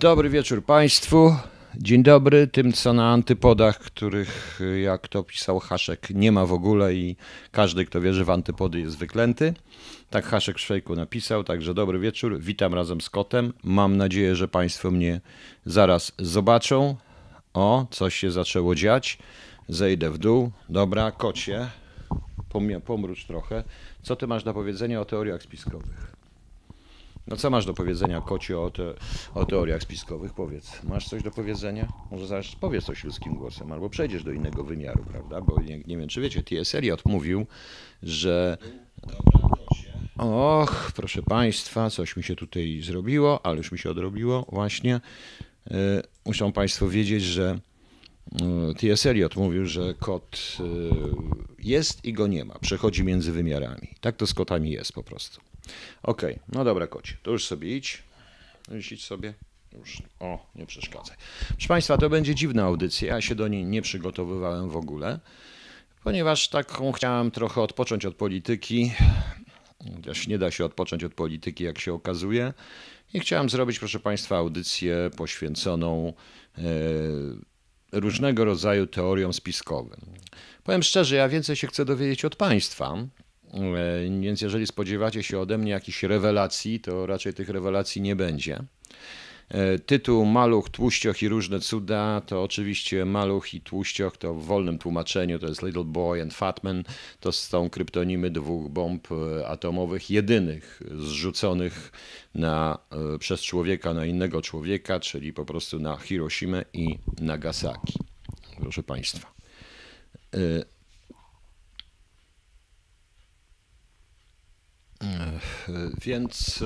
Dobry wieczór Państwu. Dzień dobry tym, co na antypodach, których, y, jak to pisał Haszek, nie ma w ogóle i każdy, kto wierzy w antypody, jest wyklęty. Tak Haszek w Szwejku napisał, także dobry wieczór. Witam razem z kotem. Mam nadzieję, że Państwo mnie zaraz zobaczą. O, coś się zaczęło dziać. Zejdę w dół. Dobra, kocie, pomrucz trochę. Co ty masz do powiedzenia o teoriach spiskowych? No co masz do powiedzenia, kocie, o, te, o teoriach spiskowych? Powiedz. Masz coś do powiedzenia? Może zaraz powiesz coś ludzkim głosem, albo przejdziesz do innego wymiaru, prawda? Bo nie, nie wiem, czy wiecie, T.S. Eliot mówił, że... Och, proszę Państwa, coś mi się tutaj zrobiło, ale już mi się odrobiło właśnie. E, muszą Państwo wiedzieć, że e, T.S. Eliot mówił, że kot e, jest i go nie ma, przechodzi między wymiarami. Tak to z kotami jest po prostu. Okej, okay. no dobra, kocie, to już sobie idź. Już idź sobie. Już, o, nie przeszkadzaj. Proszę Państwa, to będzie dziwna audycja. Ja się do niej nie przygotowywałem w ogóle, ponieważ taką chciałem trochę odpocząć od polityki. Chociaż nie da się odpocząć od polityki, jak się okazuje. I chciałem zrobić, proszę Państwa, audycję poświęconą yy, różnego rodzaju teoriom spiskowym. Powiem szczerze, ja więcej się chcę dowiedzieć od Państwa E, więc jeżeli spodziewacie się ode mnie jakichś rewelacji, to raczej tych rewelacji nie będzie. E, tytuł Maluch, Tłuścioch i różne cuda to oczywiście Maluch i Tłuścioch to w wolnym tłumaczeniu to jest Little Boy and Fat Man. To są kryptonimy dwóch bomb e, atomowych, jedynych zrzuconych na, przez człowieka na innego człowieka, czyli po prostu na Hiroshima i Nagasaki. Proszę Państwa. Więc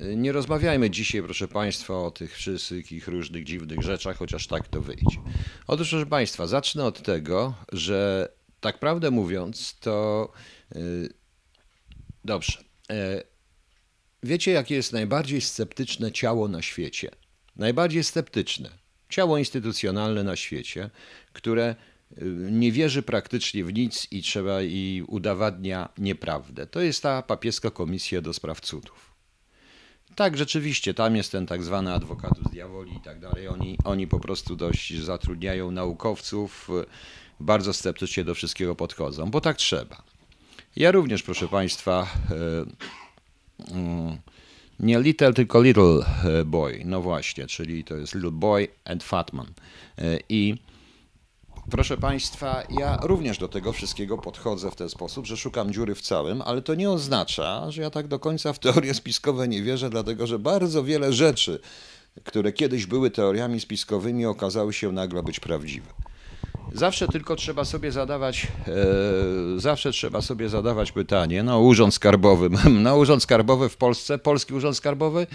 e, nie rozmawiajmy dzisiaj, proszę Państwa, o tych wszystkich różnych dziwnych rzeczach, chociaż tak to wyjdzie. Otóż, proszę Państwa, zacznę od tego, że tak prawdę mówiąc, to e, dobrze. E, wiecie, jakie jest najbardziej sceptyczne ciało na świecie? Najbardziej sceptyczne ciało instytucjonalne na świecie, które nie wierzy praktycznie w nic i trzeba i udowadnia nieprawdę. To jest ta papieska komisja do spraw cudów. Tak, rzeczywiście, tam jest ten tak zwany adwokat z diaboli i tak dalej. Oni, oni po prostu dość zatrudniają naukowców, bardzo sceptycznie do wszystkiego podchodzą, bo tak trzeba. Ja również, proszę Państwa, e, mm, nie little, tylko little e, boy, no właśnie, czyli to jest little boy and fat man. E, I Proszę Państwa, ja również do tego wszystkiego podchodzę w ten sposób, że szukam dziury w całym, ale to nie oznacza, że ja tak do końca w teorie spiskowe nie wierzę, dlatego że bardzo wiele rzeczy, które kiedyś były teoriami spiskowymi, okazały się nagle być prawdziwe. Zawsze tylko trzeba sobie zadawać, e, zawsze trzeba sobie zadawać pytanie, no urząd skarbowy, no urząd skarbowy w Polsce, polski urząd skarbowy,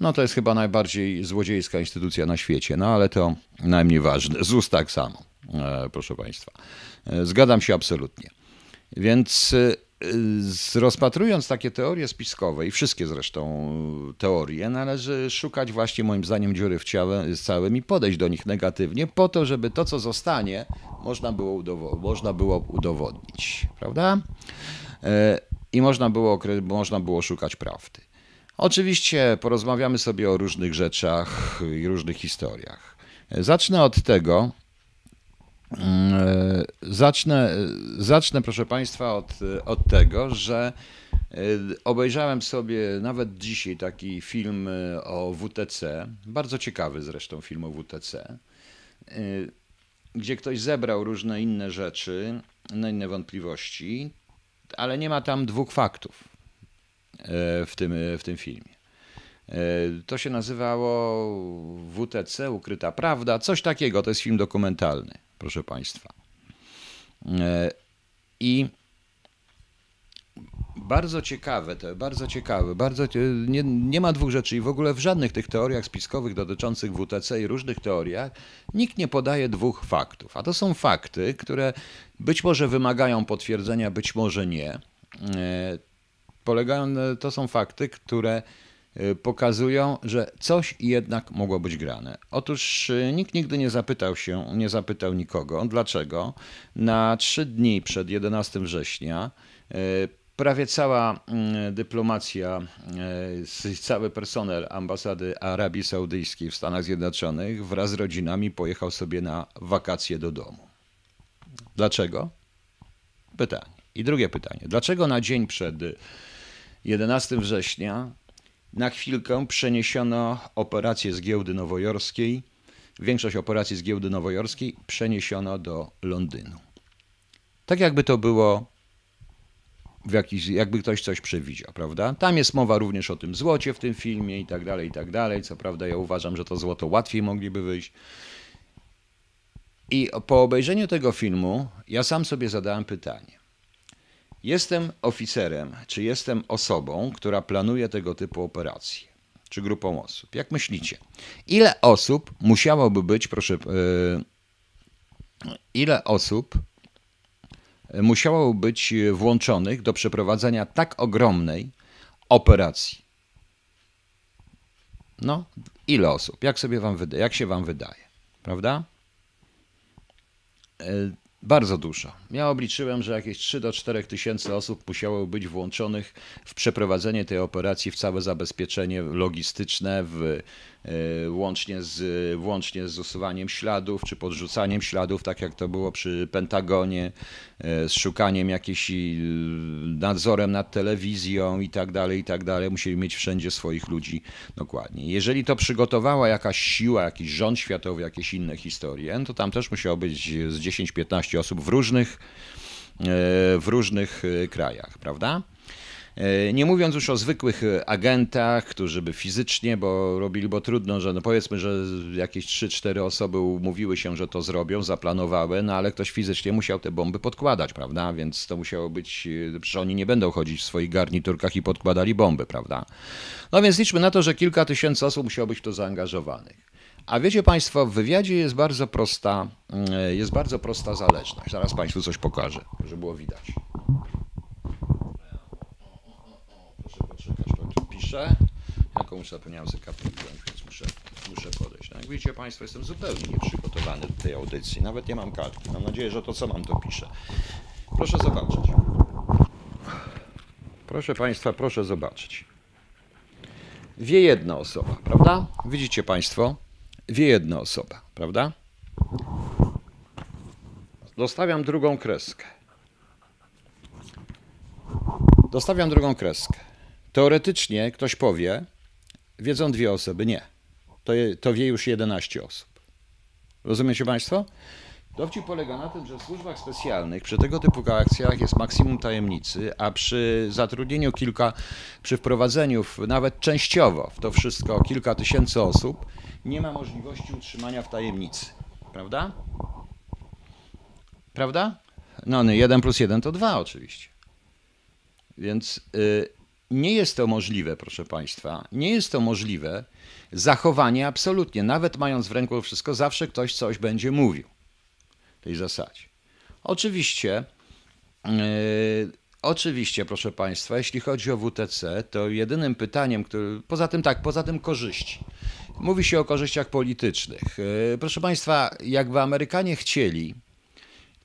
no to jest chyba najbardziej złodziejska instytucja na świecie, no ale to najmniej ważne, ZUS tak samo. E, proszę Państwa. E, zgadzam się absolutnie. Więc e, rozpatrując takie teorie spiskowe i wszystkie zresztą teorie, należy szukać właśnie moim zdaniem dziury w ciele z całym i podejść do nich negatywnie po to, żeby to, co zostanie, można było, udow, można było udowodnić, prawda? I można było, można było szukać prawdy. Oczywiście porozmawiamy sobie o różnych rzeczach i różnych historiach. Zacznę od tego, Mm, e, zacznę, zacznę proszę Państwa, od, od tego, że e, obejrzałem sobie nawet dzisiaj taki film e, o WTC, bardzo ciekawy zresztą film o WTC, gdzie ktoś zebrał różne inne rzeczy, no inne wątpliwości, ale nie ma tam dwóch faktów w tym, w tym filmie. To się nazywało WTC, Ukryta Prawda, coś takiego, to jest film dokumentalny proszę Państwa. E, I bardzo ciekawe, to, bardzo ciekawe, bardzo e, nie, nie ma dwóch rzeczy i w ogóle w żadnych tych teoriach spiskowych dotyczących WTC i różnych teoriach nikt nie podaje dwóch faktów, a to są fakty, które być może wymagają potwierdzenia, być może nie. E, polegają, to są fakty, które Y, pokazują, że coś jednak mogło być grane. Otóż y, nikt nigdy nie zapytał się, nie zapytał nikogo, dlaczego na trzy dni przed 11 września y, prawie cała mm, dyplomacja, cały personel ambasady Arabii Saudyjskiej w Stanach Zjednoczonych wraz z rodzinami pojechał sobie na wakacje do domu. Dlaczego? Pytanie. I drugie pytanie. Dlaczego na dzień przed 11 września na chwilkę przeniesiono operacje z giełdy nowojorskiej, większość operacji z giełdy nowojorskiej przeniesiono do Londynu. Tak jakby to było w jakiś, jakby ktoś coś przewidział, prawda? Tam jest mowa również o tym złocie w tym filmie i tak dalej, i tak dalej. Co prawda ja uważam, że to złoto łatwiej mogliby wyjść. I po obejrzeniu tego filmu ja sam sobie zadałem pytanie. Jestem oficerem, czy jestem osobą, która planuje tego typu operacje, czy grupą osób? Jak myślicie? Ile osób musiałoby być, proszę, e, ile osób e, musiało być włączonych do przeprowadzenia tak ogromnej operacji? No, ile osób? Jak sobie wam wyda- jak się wam wydaje, prawda? E, bardzo dużo. Ja obliczyłem, że jakieś 3 do 4 tysięcy osób musiało być włączonych w przeprowadzenie tej operacji, w całe zabezpieczenie logistyczne, w E, łącznie z, łącznie z usuwaniem śladów czy podrzucaniem śladów, tak jak to było przy Pentagonie, e, z szukaniem jakiejś e, nadzorem nad telewizją i tak dalej, i tak dalej. Musieli mieć wszędzie swoich ludzi dokładnie. Jeżeli to przygotowała jakaś siła, jakiś rząd światowy, jakieś inne historie, to tam też musiało być z 10-15 osób w różnych, w różnych krajach, prawda? E, nie mówiąc już o zwykłych e, agentach, którzy by fizycznie, bo robili, bo trudno, że no powiedzmy, że jakieś 3-4 osoby umówiły się, że to zrobią, zaplanowały, no ale ktoś fizycznie musiał te bomby podkładać, prawda? Więc to musiało być, e, że oni nie będą chodzić w swoich garniturkach i podkładali bomby, prawda? No więc liczmy na to, że kilka tysięcy osób musiało być w to zaangażowanych. A wiecie Państwo, w wywiadzie jest bardzo prosta, mm, jest bardzo prosta zależność. Zaraz Państwu coś pokażę, żeby było widać. kaszlę, tu piszę. Ja komuś zapomniałem zakapić, więc muszę, muszę podejść. No, jak widzicie Państwo, jestem zupełnie nieprzygotowany do tej audycji. Nawet nie mam kartki. Mam nadzieję, że to, co mam, to piszę. Proszę zobaczyć. Proszę Państwa, proszę zobaczyć. Wie jedna osoba, prawda? Widzicie Państwo? Wie jedna osoba, prawda? Dostawiam drugą kreskę. Dostawiam drugą kreskę. Teoretycznie ktoś powie, wiedzą dwie osoby. Nie. To, je, to wie już 11 osób. Rozumiecie Państwo? Dowcip polega na tym, że w służbach specjalnych przy tego typu akcjach jest maksimum tajemnicy, a przy zatrudnieniu kilka, przy wprowadzeniu nawet częściowo w to wszystko kilka tysięcy osób, nie ma możliwości utrzymania w tajemnicy. Prawda? Prawda? No, 1 no, plus 1 to 2 oczywiście. Więc y, nie jest to możliwe, proszę Państwa. Nie jest to możliwe zachowanie absolutnie. Nawet mając w ręku wszystko, zawsze ktoś coś będzie mówił w tej zasadzie. Oczywiście, yy, oczywiście, proszę Państwa, jeśli chodzi o WTC, to jedynym pytaniem, który, poza tym tak, poza tym korzyści. Mówi się o korzyściach politycznych. Yy, proszę Państwa, jakby Amerykanie chcieli,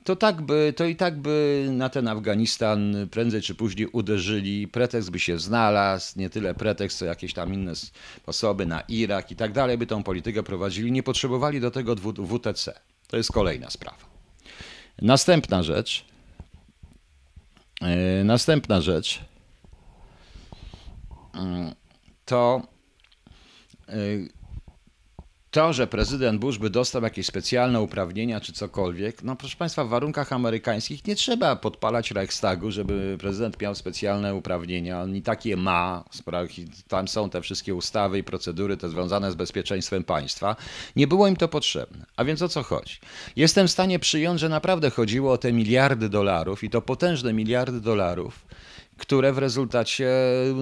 to, tak by, to i tak by na ten Afganistan prędzej czy później uderzyli, pretekst by się znalazł, nie tyle pretekst, co jakieś tam inne sposoby na Irak i tak dalej, by tą politykę prowadzili. Nie potrzebowali do tego WTC. To jest kolejna sprawa. Następna rzecz. Yy, następna rzecz mm, to e, to, że prezydent Bush by dostał jakieś specjalne uprawnienia czy cokolwiek, no proszę Państwa, w warunkach amerykańskich nie trzeba podpalać Reichstagu, żeby prezydent miał specjalne uprawnienia. On i takie ma. Tam są te wszystkie ustawy i procedury te związane z bezpieczeństwem państwa. Nie było im to potrzebne. A więc o co chodzi? Jestem w stanie przyjąć, że naprawdę chodziło o te miliardy dolarów i to potężne miliardy dolarów które w rezultacie,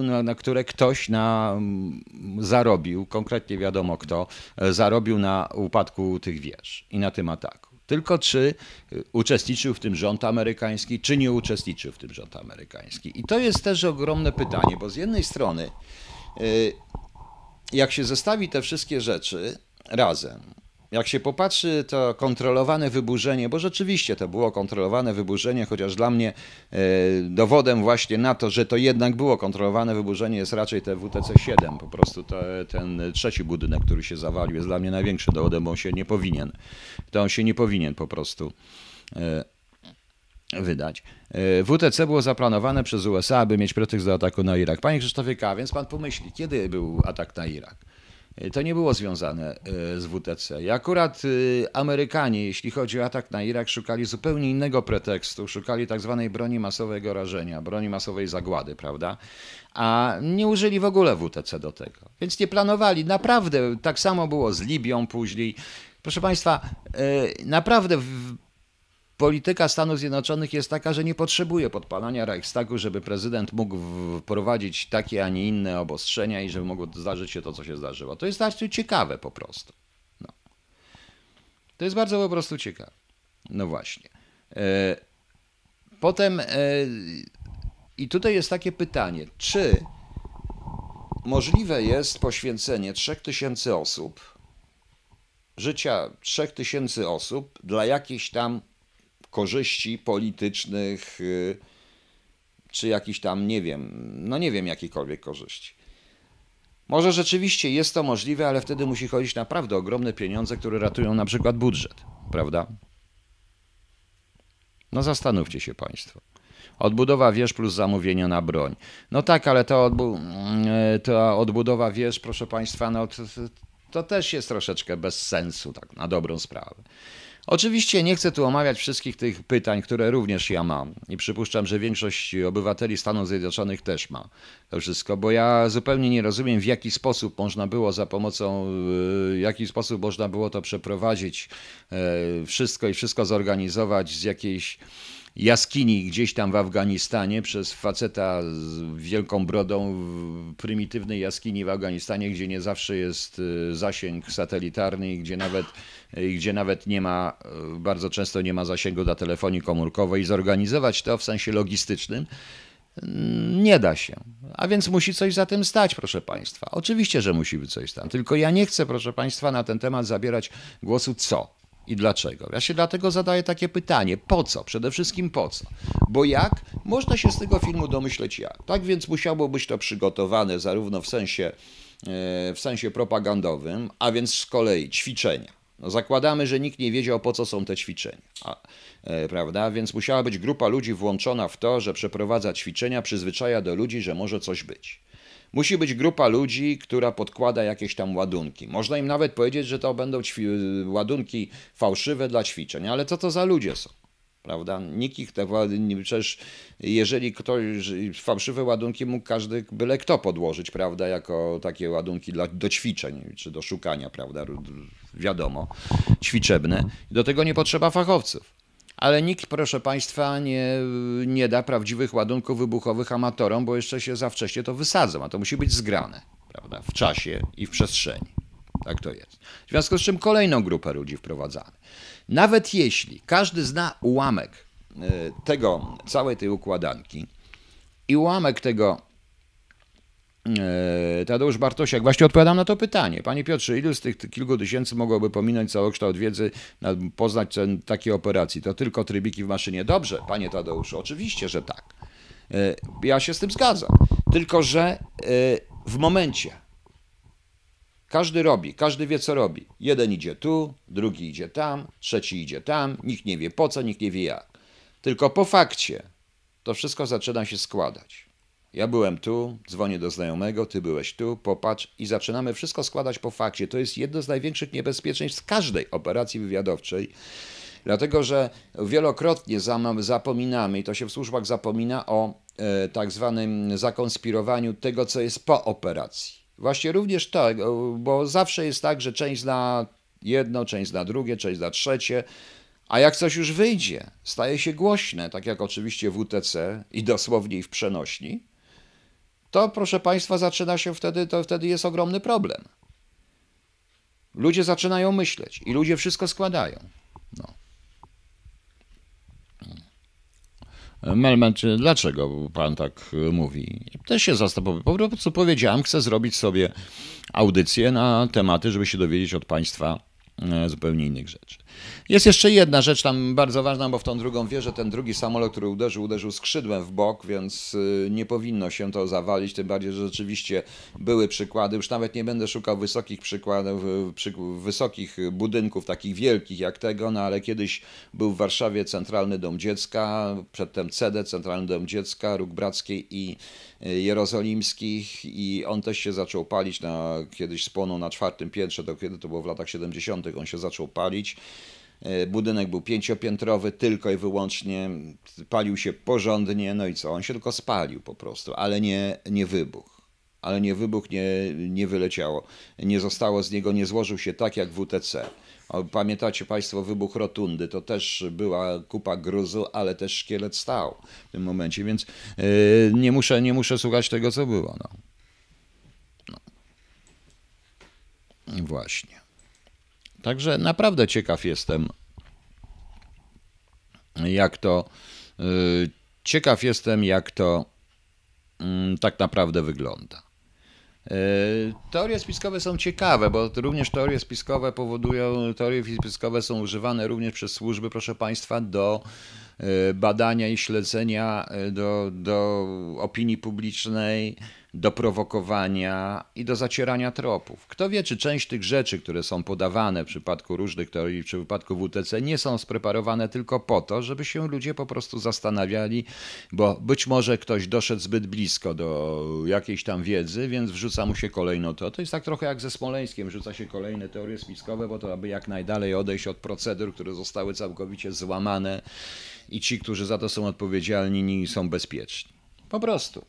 na, na które ktoś na, mm, zarobił, konkretnie wiadomo kto, e, zarobił na upadku tych wież i na tym ataku tylko czy e, uczestniczył w tym rząd amerykański, czy nie uczestniczył w tym rząd amerykański. I to jest też ogromne pytanie, bo z jednej strony, e, jak się zestawi te wszystkie rzeczy razem, jak się popatrzy to kontrolowane wyburzenie, bo rzeczywiście to było kontrolowane wyburzenie, chociaż dla mnie e, dowodem właśnie na to, że to jednak było kontrolowane wyburzenie jest raczej te WTC-7. Po prostu to, e, ten trzeci budynek, który się zawalił jest dla mnie największym dowodem, bo on się nie powinien. To on się nie powinien po prostu e, wydać. WTC było zaplanowane przez USA, aby mieć pretekst do ataku na Irak. Panie Krzysztofie K., więc pan pomyśli, kiedy był atak na Irak? Y, to nie było związane y, z WTC. I akurat y, Amerykanie, jeśli chodzi o atak na Irak, szukali zupełnie innego pretekstu. Szukali tak zwanej broni masowego rażenia, broni masowej zagłady, prawda? A nie użyli w ogóle WTC do tego. Więc nie planowali. Naprawdę tak samo było z Libią później. Proszę Państwa, naprawdę polityka Stanów Zjednoczonych jest taka, że nie potrzebuje podpalania Reichstagu, żeby prezydent mógł wprowadzić takie, a nie inne obostrzenia i żeby mogło zdarzyć się to, co się zdarzyło. To jest bardzo ciekawe po prostu. No. To jest bardzo po prostu ciekawe. No właśnie. E, potem e, i tutaj jest takie pytanie, czy możliwe jest poświęcenie 3000 osób, życia 3000 osób dla jakiejś tam korzyści politycznych, y, czy jakichś tam, nie wiem, no nie wiem, jakiejkolwiek korzyści. Może rzeczywiście jest to możliwe, ale wtedy musi chodzić naprawdę ogromne pieniądze, które ratują na przykład budżet, prawda? No zastanówcie się Państwo. Odbudowa wież plus zamówienia na broń. No tak, ale mm, e, ta, odbu odbudowa wież, proszę Państwa, no to, to też jest troszeczkę bez sensu, tak na dobrą sprawę. Oczywiście nie chcę tu omawiać wszystkich tych pytań, które również ja mam i przypuszczam, że większość obywateli Stanów Zjednoczonych też ma to wszystko, bo ja zupełnie nie rozumiem, w jaki sposób można było za pomocą, e, w jaki sposób można było to przeprowadzić, e, wszystko i wszystko zorganizować z jakiejś jaskini gdzieś tam w Afganistanie przez faceta z wielką brodą w prymitywnej jaskini w Afganistanie, gdzie nie zawsze jest y, zasięg satelitarny i gdzie nawet, gdzie nawet nie ma, y, bardzo często nie ma zasięgu dla telefonii komórkowej. Zorganizować to w sensie logistycznym mm, nie da się. A więc musi coś za tym stać, proszę Państwa. Oczywiście, że musi być coś tam. Tylko ja nie chcę, proszę Państwa, na ten temat zabierać głosu co i dlaczego? Ja się dlatego zadaję takie pytanie. Po co? Przede wszystkim po co? Bo jak? Można się z tego filmu domyśleć jak. Tak więc musiało być to przygotowane zarówno w sensie, e, w sensie propagandowym, a więc z kolei ćwiczenia. No zakładamy, że nikt nie wiedział, po co są te ćwiczenia, a, e, prawda? Więc musiała być grupa ludzi włączona w to, że przeprowadza ćwiczenia, przyzwyczaja do ludzi, że może coś być. Musi być grupa ludzi, która podkłada jakieś tam ładunki. Można im nawet powiedzieć, że to będą ładunki fałszywe dla ćwiczeń, ale co to za ludzie są? Prawda? Nikt ich ładunki, przecież jeżeli ktoś, fałszywe ładunki mógł każdy, byle kto podłożyć, prawda, jako takie ładunki dla, do ćwiczeń, czy do szukania, prawda, wiadomo, ćwiczebne. Do tego nie potrzeba fachowców. Ale nikt, proszę Państwa, nie, nie da prawdziwych ładunków wybuchowych amatorom, bo jeszcze się za wcześnie to wysadzą, a to musi być zgrane prawda, w czasie i w przestrzeni. Tak to jest. W związku z czym kolejną grupę ludzi wprowadzamy. Nawet jeśli każdy zna ułamek e, tego, całej tej układanki i ułamek tego E, Tadeusz Bartosiak, właśnie odpowiadam na to pytanie. Panie Piotrze, ilu z tych kilku tysięcy mogłoby pominąć całokształt wiedzy, poznać ten, takie operacji? To tylko trybiki w maszynie. Dobrze, panie Tadeuszu, oczywiście, że tak. E, ja się z tym zgadzam. Tylko, że e, w momencie każdy robi, każdy wie, co robi. Jeden idzie tu, drugi idzie tam, trzeci idzie tam, nikt nie wie po co, nikt nie wie jak. Tylko po fakcie to wszystko zaczyna się składać. Ja byłem tu, dzwonię do znajomego, ty byłeś tu, popatrz i zaczynamy wszystko składać po fakcie. To jest jedno z największych niebezpieczeństw z każdej operacji wywiadowczej. Dlatego, że wielokrotnie zapominamy, i to się w służbach zapomina o e, tak zwanym zakonspirowaniu tego, co jest po operacji. Właśnie również tak, bo zawsze jest tak, że część na jedno, część na drugie, część na trzecie. A jak coś już wyjdzie, staje się głośne, tak jak oczywiście w WTC i dosłownie i w przenośni, to proszę Państwa zaczyna się wtedy, to wtedy jest ogromny problem. Ludzie zaczynają myśleć i ludzie wszystko składają. No. Melman, dlaczego pan tak y, mówi? Też się zastanowię. Po prostu powiedziałem, chcę zrobić sobie audycję na tematy, żeby się dowiedzieć od państwa e, zupełnie innych rzeczy. Jest jeszcze jedna rzecz tam bardzo ważna, bo w tą drugą wieżę ten drugi samolot, który uderzył, uderzył skrzydłem w bok, więc y, nie powinno się to zawalić, tym bardziej, że rzeczywiście były przykłady, już nawet nie będę szukał wysokich przykładów, y, wysokich budynków takich wielkich jak tego, no ale kiedyś był w Warszawie Centralny Dom Dziecka, przedtem CD, Centralny Dom Dziecka, Róg Brackiej i y, Jerozolimskich i on też się zaczął palić, na, kiedyś spłonął na czwartym piętrze, to kiedy to było w latach 70., on się zaczął palić. E, budynek był pięciopiętrowy, tylko i wyłącznie palił się porządnie, no i co? On się tylko spalił po prostu, ale nie, nie wybuchł. Ale nie wybuch nie, nie wyleciało. Nie zostało z niego, nie złożył się tak jak WTC. Pamiętacie Państwo wybuch rotundy, to też była kupa gruzu, ale też szkielet stał w tym momencie, więc yy, nie, muszę, nie muszę słuchać tego, co było. No. no. Właśnie. Także naprawdę ciekaw jestem, jak to. Y, ciekaw jestem, jak to mm, tak naprawdę wygląda. Y, teorie spiskowe są ciekawe, bo również teorie spiskowe powodują, teorie spiskowe są używane również przez służby, proszę Państwa, do y, badania i śledzenia, do, do opinii publicznej, do prowokowania i do zacierania tropów. Kto wie, czy część tych rzeczy, które są podawane w przypadku różnych teorii, w przypadku WTC, nie są spreparowane tylko po to, żeby się ludzie po prostu zastanawiali, bo być może ktoś doszedł zbyt blisko do jakiejś tam wiedzy, więc wrzuca mu się kolejno to. To jest tak trochę jak ze Smoleńskiem, wrzuca się kolejne teorie spiskowe, bo to aby jak najdalej odejść od procedur, które zostały całkowicie złamane i ci, którzy za to są odpowiedzialni, nie są bezpieczni. Po prostu.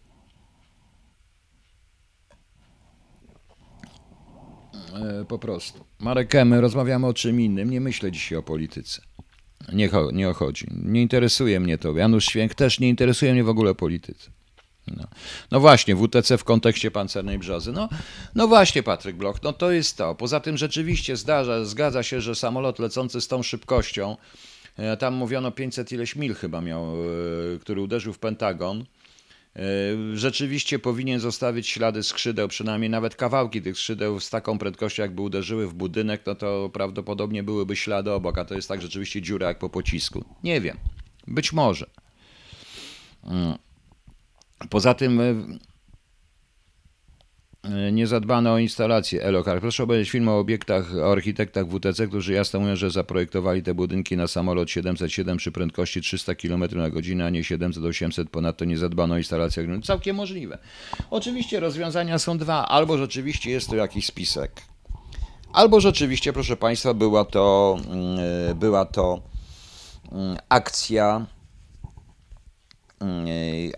E, po prostu. Marek My rozmawiamy o czym innym, nie myślę dzisiaj o polityce. Nie, nie chodzi. Nie interesuje mnie to. Janusz Święk też nie interesuje mnie w ogóle polityce. No. no właśnie, WTC w kontekście pancernej brzozy. No, no właśnie, Patryk Bloch, no to jest to. Poza tym rzeczywiście zdarza, zgadza się, że samolot lecący z tą szybkością, e, tam mówiono 500 ileś mil chyba miał, e, który uderzył w Pentagon, E, rzeczywiście powinien zostawić ślady skrzydeł, przynajmniej nawet kawałki tych skrzydeł z taką prędkością, jakby uderzyły w budynek, no to prawdopodobnie byłyby ślady obok, a to jest tak rzeczywiście dziura jak po pocisku. Nie wiem. Być może. Mm. Poza tym e, E, nie zadbano o instalację Elokar. Proszę obejrzeć film o obiektach, o architektach WTC, którzy jasno mówią, że zaprojektowali te budynki na samolot 707 przy prędkości 300 km na godzinę, a nie 700-800. Ponadto nie zadbano o instalację Całkiem możliwe. Oczywiście rozwiązania są dwa. Albo rzeczywiście jest to jakiś spisek. Albo rzeczywiście, proszę Państwa, była to, mm, e, była to mm, akcja Mm, e,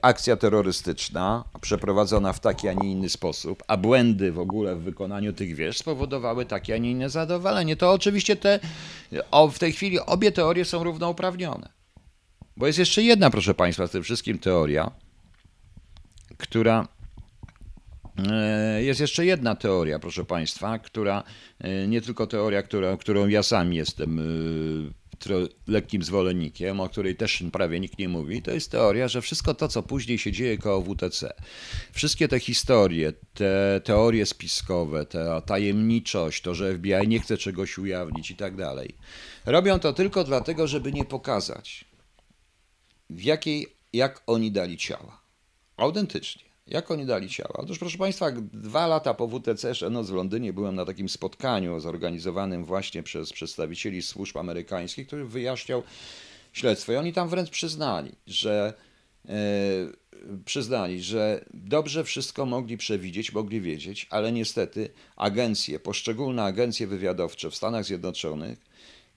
akcja terrorystyczna przeprowadzona w taki, a nie inny sposób, a błędy w ogóle w wykonaniu tych wież spowodowały takie, a nie inne zadowolenie. To oczywiście te, o, w tej chwili obie teorie są równouprawnione. Bo jest jeszcze jedna, proszę Państwa, z tym wszystkim teoria, która. E, jest jeszcze jedna teoria, proszę Państwa, która e, nie tylko teoria, która, którą ja sam jestem lekkim zwolennikiem, o której też prawie nikt nie mówi, to jest teoria, że wszystko to, co później się dzieje koło WTC, wszystkie te historie, te teorie spiskowe, ta tajemniczość, to, że FBI nie chce czegoś ujawnić i tak dalej, robią to tylko dlatego, żeby nie pokazać, w jakiej, jak oni dali ciała. Autentycznie. Jak oni dali ciała? Otóż, proszę Państwa, dwa lata po WTC Noc w Londynie byłem na takim spotkaniu zorganizowanym właśnie przez przedstawicieli służb amerykańskich, który wyjaśniał śledztwo. I oni tam wręcz przyznali, że yy, przyznali, że dobrze wszystko mogli przewidzieć, mogli wiedzieć, ale niestety agencje, poszczególne agencje wywiadowcze w Stanach Zjednoczonych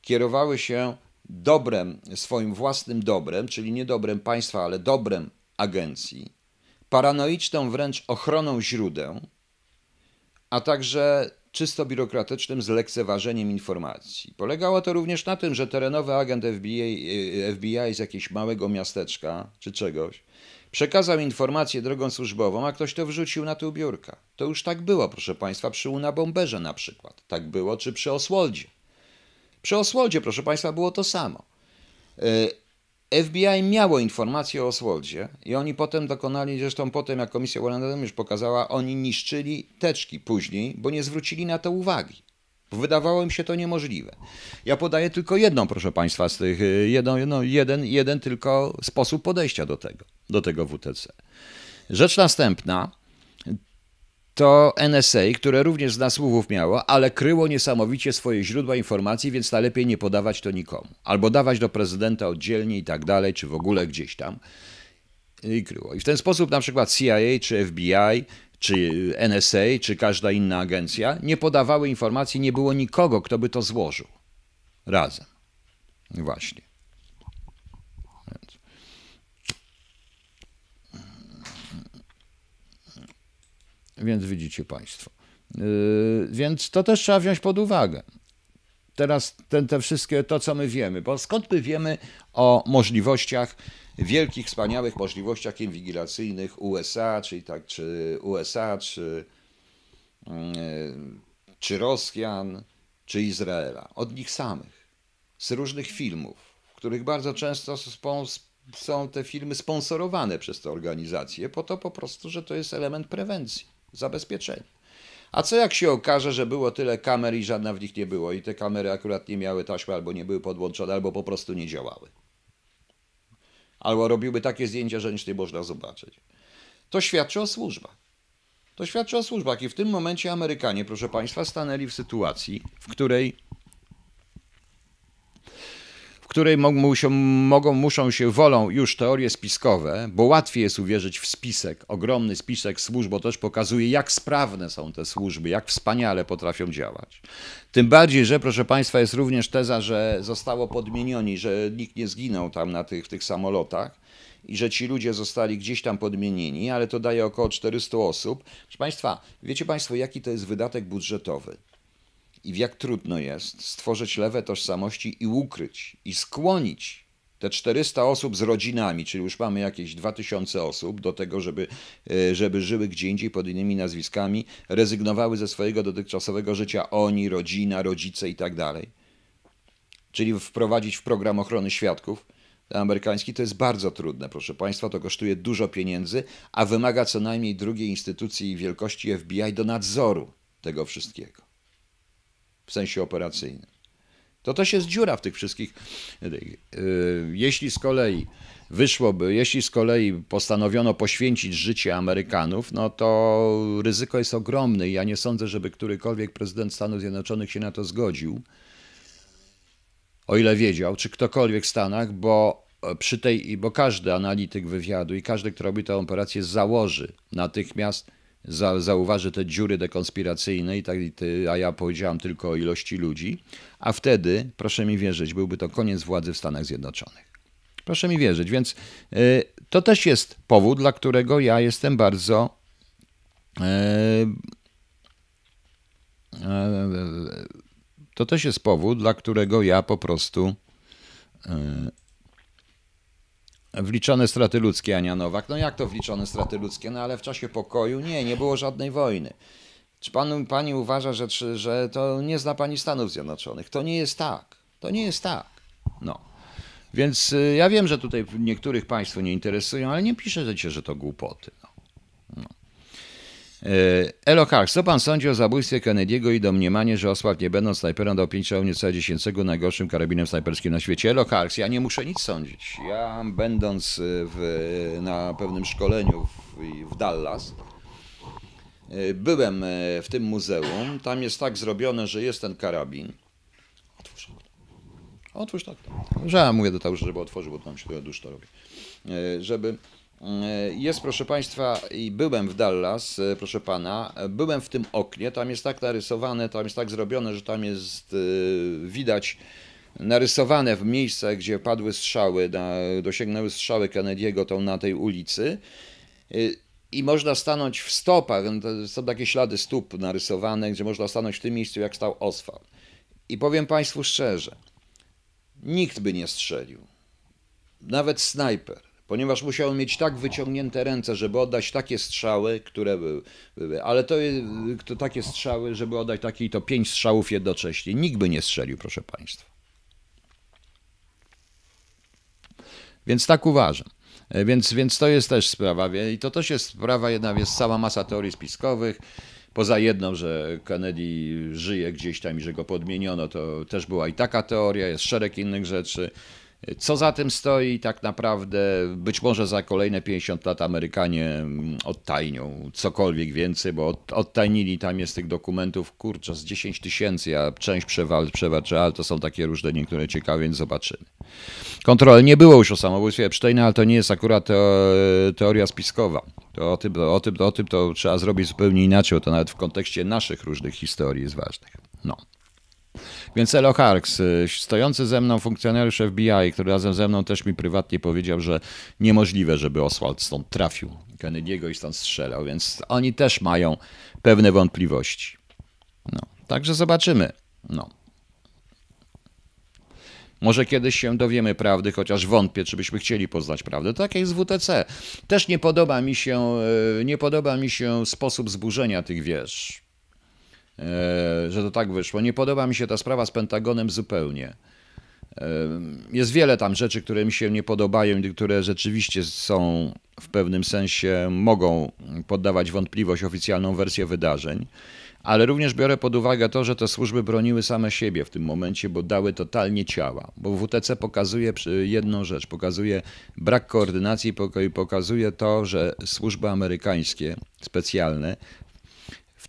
kierowały się dobrem, swoim własnym dobrem, czyli nie dobrem państwa, ale dobrem agencji paranoiczną wręcz ochroną źródeł, a także czysto biurokratycznym zlekceważeniem informacji. Polegało to również na tym, że terenowy agent FBI, y, FBI z jakiegoś małego miasteczka czy czegoś przekazał informację drogą służbową, a ktoś to wrzucił na tył biurka. To już tak było, proszę Państwa, przy Bomberze na przykład. Tak było, czy przy Oswaldzie. Przy Oswaldzie, proszę Państwa, było to samo. Y, FBI miało informacje o Oswaldzie i oni potem dokonali, zresztą potem jak komisja Warren już pokazała, oni niszczyli teczki później, bo nie zwrócili na to uwagi. Wydawało im się to niemożliwe. Ja podaję tylko jedną, proszę Państwa, z tych, y, jeden, jeden tylko sposób podejścia do tego, do tego WTC. Rzecz następna, to NSA, które również zna słówów miało, ale kryło niesamowicie swoje źródła informacji, więc najlepiej nie podawać to nikomu. Albo dawać do prezydenta oddzielnie i tak dalej, czy w ogóle gdzieś tam. I kryło. I w ten sposób na przykład CIA czy FBI czy NSA, czy każda inna agencja, nie podawały informacji, nie było nikogo, kto by to złożył razem. Właśnie. Więc widzicie Państwo. Yy, więc to też trzeba wziąć pod uwagę. Teraz ten, te wszystkie, to co my wiemy, bo skąd my wiemy o możliwościach, wielkich, wspaniałych możliwościach inwigilacyjnych USA, czyli tak, czy USA, czy, yy, czy Rosjan, czy Izraela. Od nich samych, z różnych filmów, w których bardzo często są te filmy sponsorowane przez te organizacje, po to po prostu, że to jest element prewencji zabezpieczeni. A co jak się okaże, że było tyle kamer i żadna w nich nie było i te kamery akurat nie miały taśmy albo nie były podłączone, albo po prostu nie działały. Albo robiły takie zdjęcia, że nic nie można zobaczyć. To świadczy o służbach. To świadczy o służbach i w tym momencie Amerykanie, proszę Państwa, stanęli w sytuacji, w której której mogą się, mogą, muszą się wolą już teorie spiskowe, bo łatwiej jest uwierzyć w spisek, ogromny spisek służb, bo też pokazuje, jak sprawne są te służby, jak wspaniale potrafią działać. Tym bardziej, że proszę Państwa, jest również teza, że zostało podmienioni, że nikt nie zginął tam na tych, tych samolotach i że ci ludzie zostali gdzieś tam podmienieni, ale to daje około 400 osób. Proszę Państwa, wiecie Państwo, jaki to jest wydatek budżetowy? i w jak trudno jest stworzyć lewe tożsamości i ukryć, i skłonić te 400 osób z rodzinami, czyli już mamy jakieś 2000 osób do tego, żeby, e, żeby żyły gdzie indziej pod innymi nazwiskami, rezygnowały ze swojego dotychczasowego życia oni, rodzina, rodzice i tak dalej. Czyli wprowadzić w program ochrony świadków amerykański to jest bardzo trudne, proszę Państwa, to kosztuje dużo pieniędzy, a wymaga co najmniej drugiej instytucji wielkości FBI do nadzoru tego wszystkiego w sensie operacyjnym. To też jest dziura w tych wszystkich. Y, jeśli z kolei wyszłoby, jeśli z kolei postanowiono poświęcić życie Amerykanów, no to ryzyko jest ogromne i ja nie sądzę, żeby którykolwiek prezydent Stanów Zjednoczonych się na to zgodził. O ile wiedział, czy ktokolwiek w Stanach, bo przy tej, bo każdy analityk wywiadu i każdy, kto robi tę operację, założy natychmiast za, zauważy te dziury dekonspiracyjne, i tak, a ja powiedziałam tylko o ilości ludzi, a wtedy, proszę mi wierzyć, byłby to koniec władzy w Stanach Zjednoczonych. Proszę mi wierzyć, więc y, to też jest powód, dla którego ja jestem bardzo. Y, y, y to też jest powód, dla którego ja po prostu y, Wliczone straty ludzkie, Ania Nowak. No jak to wliczone straty ludzkie? No ale w czasie pokoju nie, nie było żadnej wojny. Czy panu, pani uważa, że, że to nie zna pani Stanów Zjednoczonych? To nie jest tak. To nie jest tak. No. Więc y, ja wiem, że tutaj niektórych państwo nie interesują, ale nie piszecie, że to głupoty. No. no. E, Elo Hark, co pan sądzi o zabójstwie Kennedy'ego i domniemanie, że Oswald nie będąc snajperem dał 5 strzałów niecałe najgorszym karabinem snajperskim na świecie? Elo Hark, ja nie muszę nic sądzić. Ja będąc e, w, e, na pewnym szkoleniu w, w Dallas, byłem w tym muzeum. Tam jest tak zrobione, że jest ten karabin. Otwórz tak Otwórz tak. Że ja mówię do tego, żeby otworzył, bo tam się dużo to robi. Żeby Mm, e, jest, proszę Państwa, i byłem w Dallas, e, proszę Pana, e, byłem w tym oknie, tam jest tak narysowane, tam jest tak zrobione, że tam jest widać narysowane w miejscach, gdzie padły strzały, na, dosięgnęły strzały Kennedy'ego tą, na tej ulicy i można stanąć w stopach, no, są takie ślady stóp narysowane, gdzie można stanąć w tym miejscu, jak stał Oswald. I powiem Państwu szczerze, nikt by nie strzelił, nawet snajper ponieważ musiał mieć tak wyciągnięte ręce, żeby oddać takie strzały, które były, były. ale to, to takie strzały, żeby oddać takie to pięć strzałów jednocześnie. Nikt by nie strzelił, proszę Państwa. Więc tak uważam. E, więc, więc to jest też sprawa, i to też jest sprawa, jednak jest cała masa teorii spiskowych. Poza jedną, że Kennedy żyje gdzieś tam i że go podmieniono, to też była i taka teoria, jest szereg innych rzeczy. Co za tym stoi, tak naprawdę, być może za kolejne 50 lat Amerykanie mm, odtajnią cokolwiek więcej, bo od, odtajnili tam jest tych dokumentów, kurczę, z 10 tysięcy, a część przewal, przewaczyła, ale to są takie różne niektóre ciekawe, więc zobaczymy. Kontrol nie było już o samobójstwie Epsteina, ale to nie jest akurat teoria spiskowa. To o, tym, o, tym, o tym to trzeba zrobić zupełnie inaczej, bo to nawet w kontekście naszych różnych historii jest ważnych. No. Więc Elo Harks, y, stojący ze mną funkcjonariusz FBI, który razem ze mną też mi prywatnie powiedział, że niemożliwe, żeby Oswald stąd trafił, Kennedy'ego i stąd strzelał, więc oni też mają pewne wątpliwości. No, także zobaczymy. No. Może kiedyś się dowiemy prawdy, chociaż wątpię, czy byśmy chcieli poznać prawdę. Tak jak z WTC. Też nie podoba mi się, y, nie podoba mi się sposób zburzenia tych wież. E, że to tak wyszło. Nie podoba mi się ta sprawa z Pentagonem zupełnie. E, jest wiele tam rzeczy, które mi się nie podobają i które rzeczywiście są w pewnym sensie, mogą poddawać wątpliwość oficjalną wersję wydarzeń, ale również biorę pod uwagę to, że te służby broniły same siebie w tym momencie, bo dały totalnie ciała. Bo WTC pokazuje jedną rzecz, pokazuje brak koordynacji i pokazuje to, że służby amerykańskie specjalne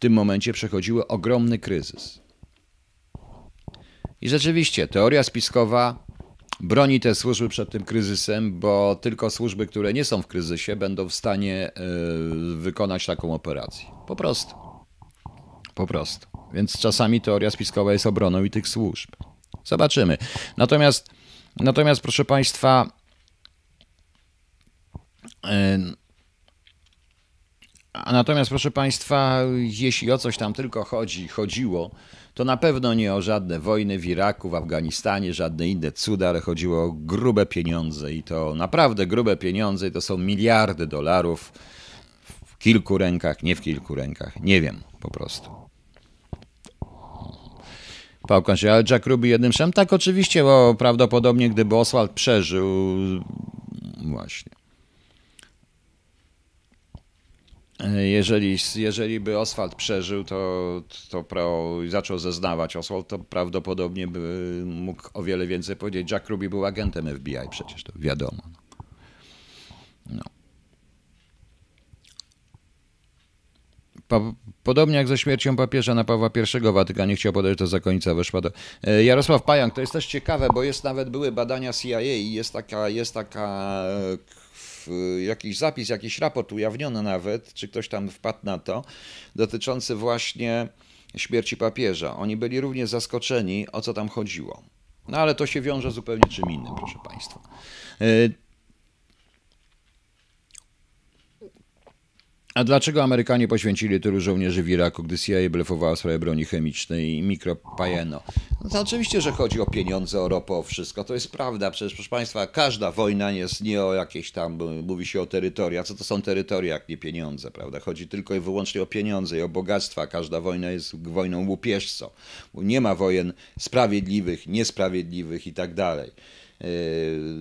tym momencie przechodziły ogromny kryzys. I rzeczywiście, teoria spiskowa broni te służby przed tym kryzysem, bo tylko służby, które nie są w kryzysie, będą w stanie e, wykonać taką operację. Po prostu. Po prostu. Więc czasami teoria spiskowa jest obroną i tych służb. Zobaczymy. Natomiast, natomiast proszę Państwa, e, a natomiast, proszę Państwa, jeśli o coś tam tylko chodzi, chodziło, to na pewno nie o żadne wojny w Iraku, w Afganistanie, żadne inne cuda, ale chodziło o grube pieniądze i to naprawdę grube pieniądze i to są miliardy dolarów w kilku rękach, nie w kilku rękach, nie wiem po prostu. Pałkan się, ale Jack Ruby jednym szem? Tak, oczywiście, bo prawdopodobnie gdyby Oswald przeżył, właśnie E, jeżeli, jeżeli by Oswald przeżył, to, to pro, zaczął zeznawać Oswald, to prawdopodobnie by mógł o wiele więcej powiedzieć. Jack Ruby był agentem FBI przecież, to wiadomo. No. podobnie jak ze śmiercią papieża na Pawła I, Watykanie chciał podać to za końca weszła do... E, Jarosław Pajank, to jest też ciekawe, bo jest nawet były badania CIA i jest taka, jest taka e, Y, jakiś zapis, jakiś raport ujawniony nawet, czy ktoś tam wpadł na to, dotyczący właśnie śmierci papieża. Oni byli również zaskoczeni, o co tam chodziło. No ale to się wiąże zupełnie czym innym, proszę Państwa. Y, A dlaczego Amerykanie poświęcili tylu żołnierzy w Iraku, gdy CIA blefowała w sprawie broni chemicznej i mikropajeno? No to oczywiście, że chodzi o pieniądze, o ropę, o wszystko. To jest prawda. Przecież, proszę Państwa, każda wojna jest nie o jakieś tam, mówi się o terytoria. Co to są terytoria, jak nie pieniądze, prawda? Chodzi tylko i wyłącznie o pieniądze i o bogactwa. Każda wojna jest wojną łupieżcą. Nie ma wojen sprawiedliwych, niesprawiedliwych i tak dalej.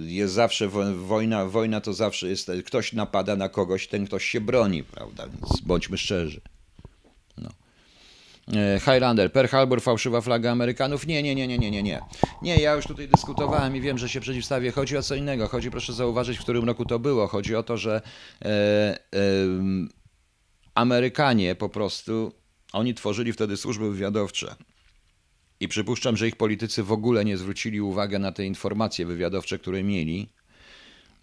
Yy, jest zawsze wojna, wojna to zawsze jest, ktoś napada na kogoś, ten ktoś się broni, prawda? Więc bądźmy szczerzy. No. Yy, Highlander, Per Harbor, fałszywa flaga Amerykanów. Nie, nie, nie, nie, nie, nie, nie. Nie, ja już tutaj dyskutowałem i wiem, że się przeciwstawię. Chodzi o co innego. Chodzi, proszę zauważyć, w którym roku to było. Chodzi o to, że e, e, Amerykanie po prostu, oni tworzyli wtedy służby wywiadowcze. I przypuszczam, że ich politycy w ogóle nie zwrócili uwagi na te informacje wywiadowcze, które mieli.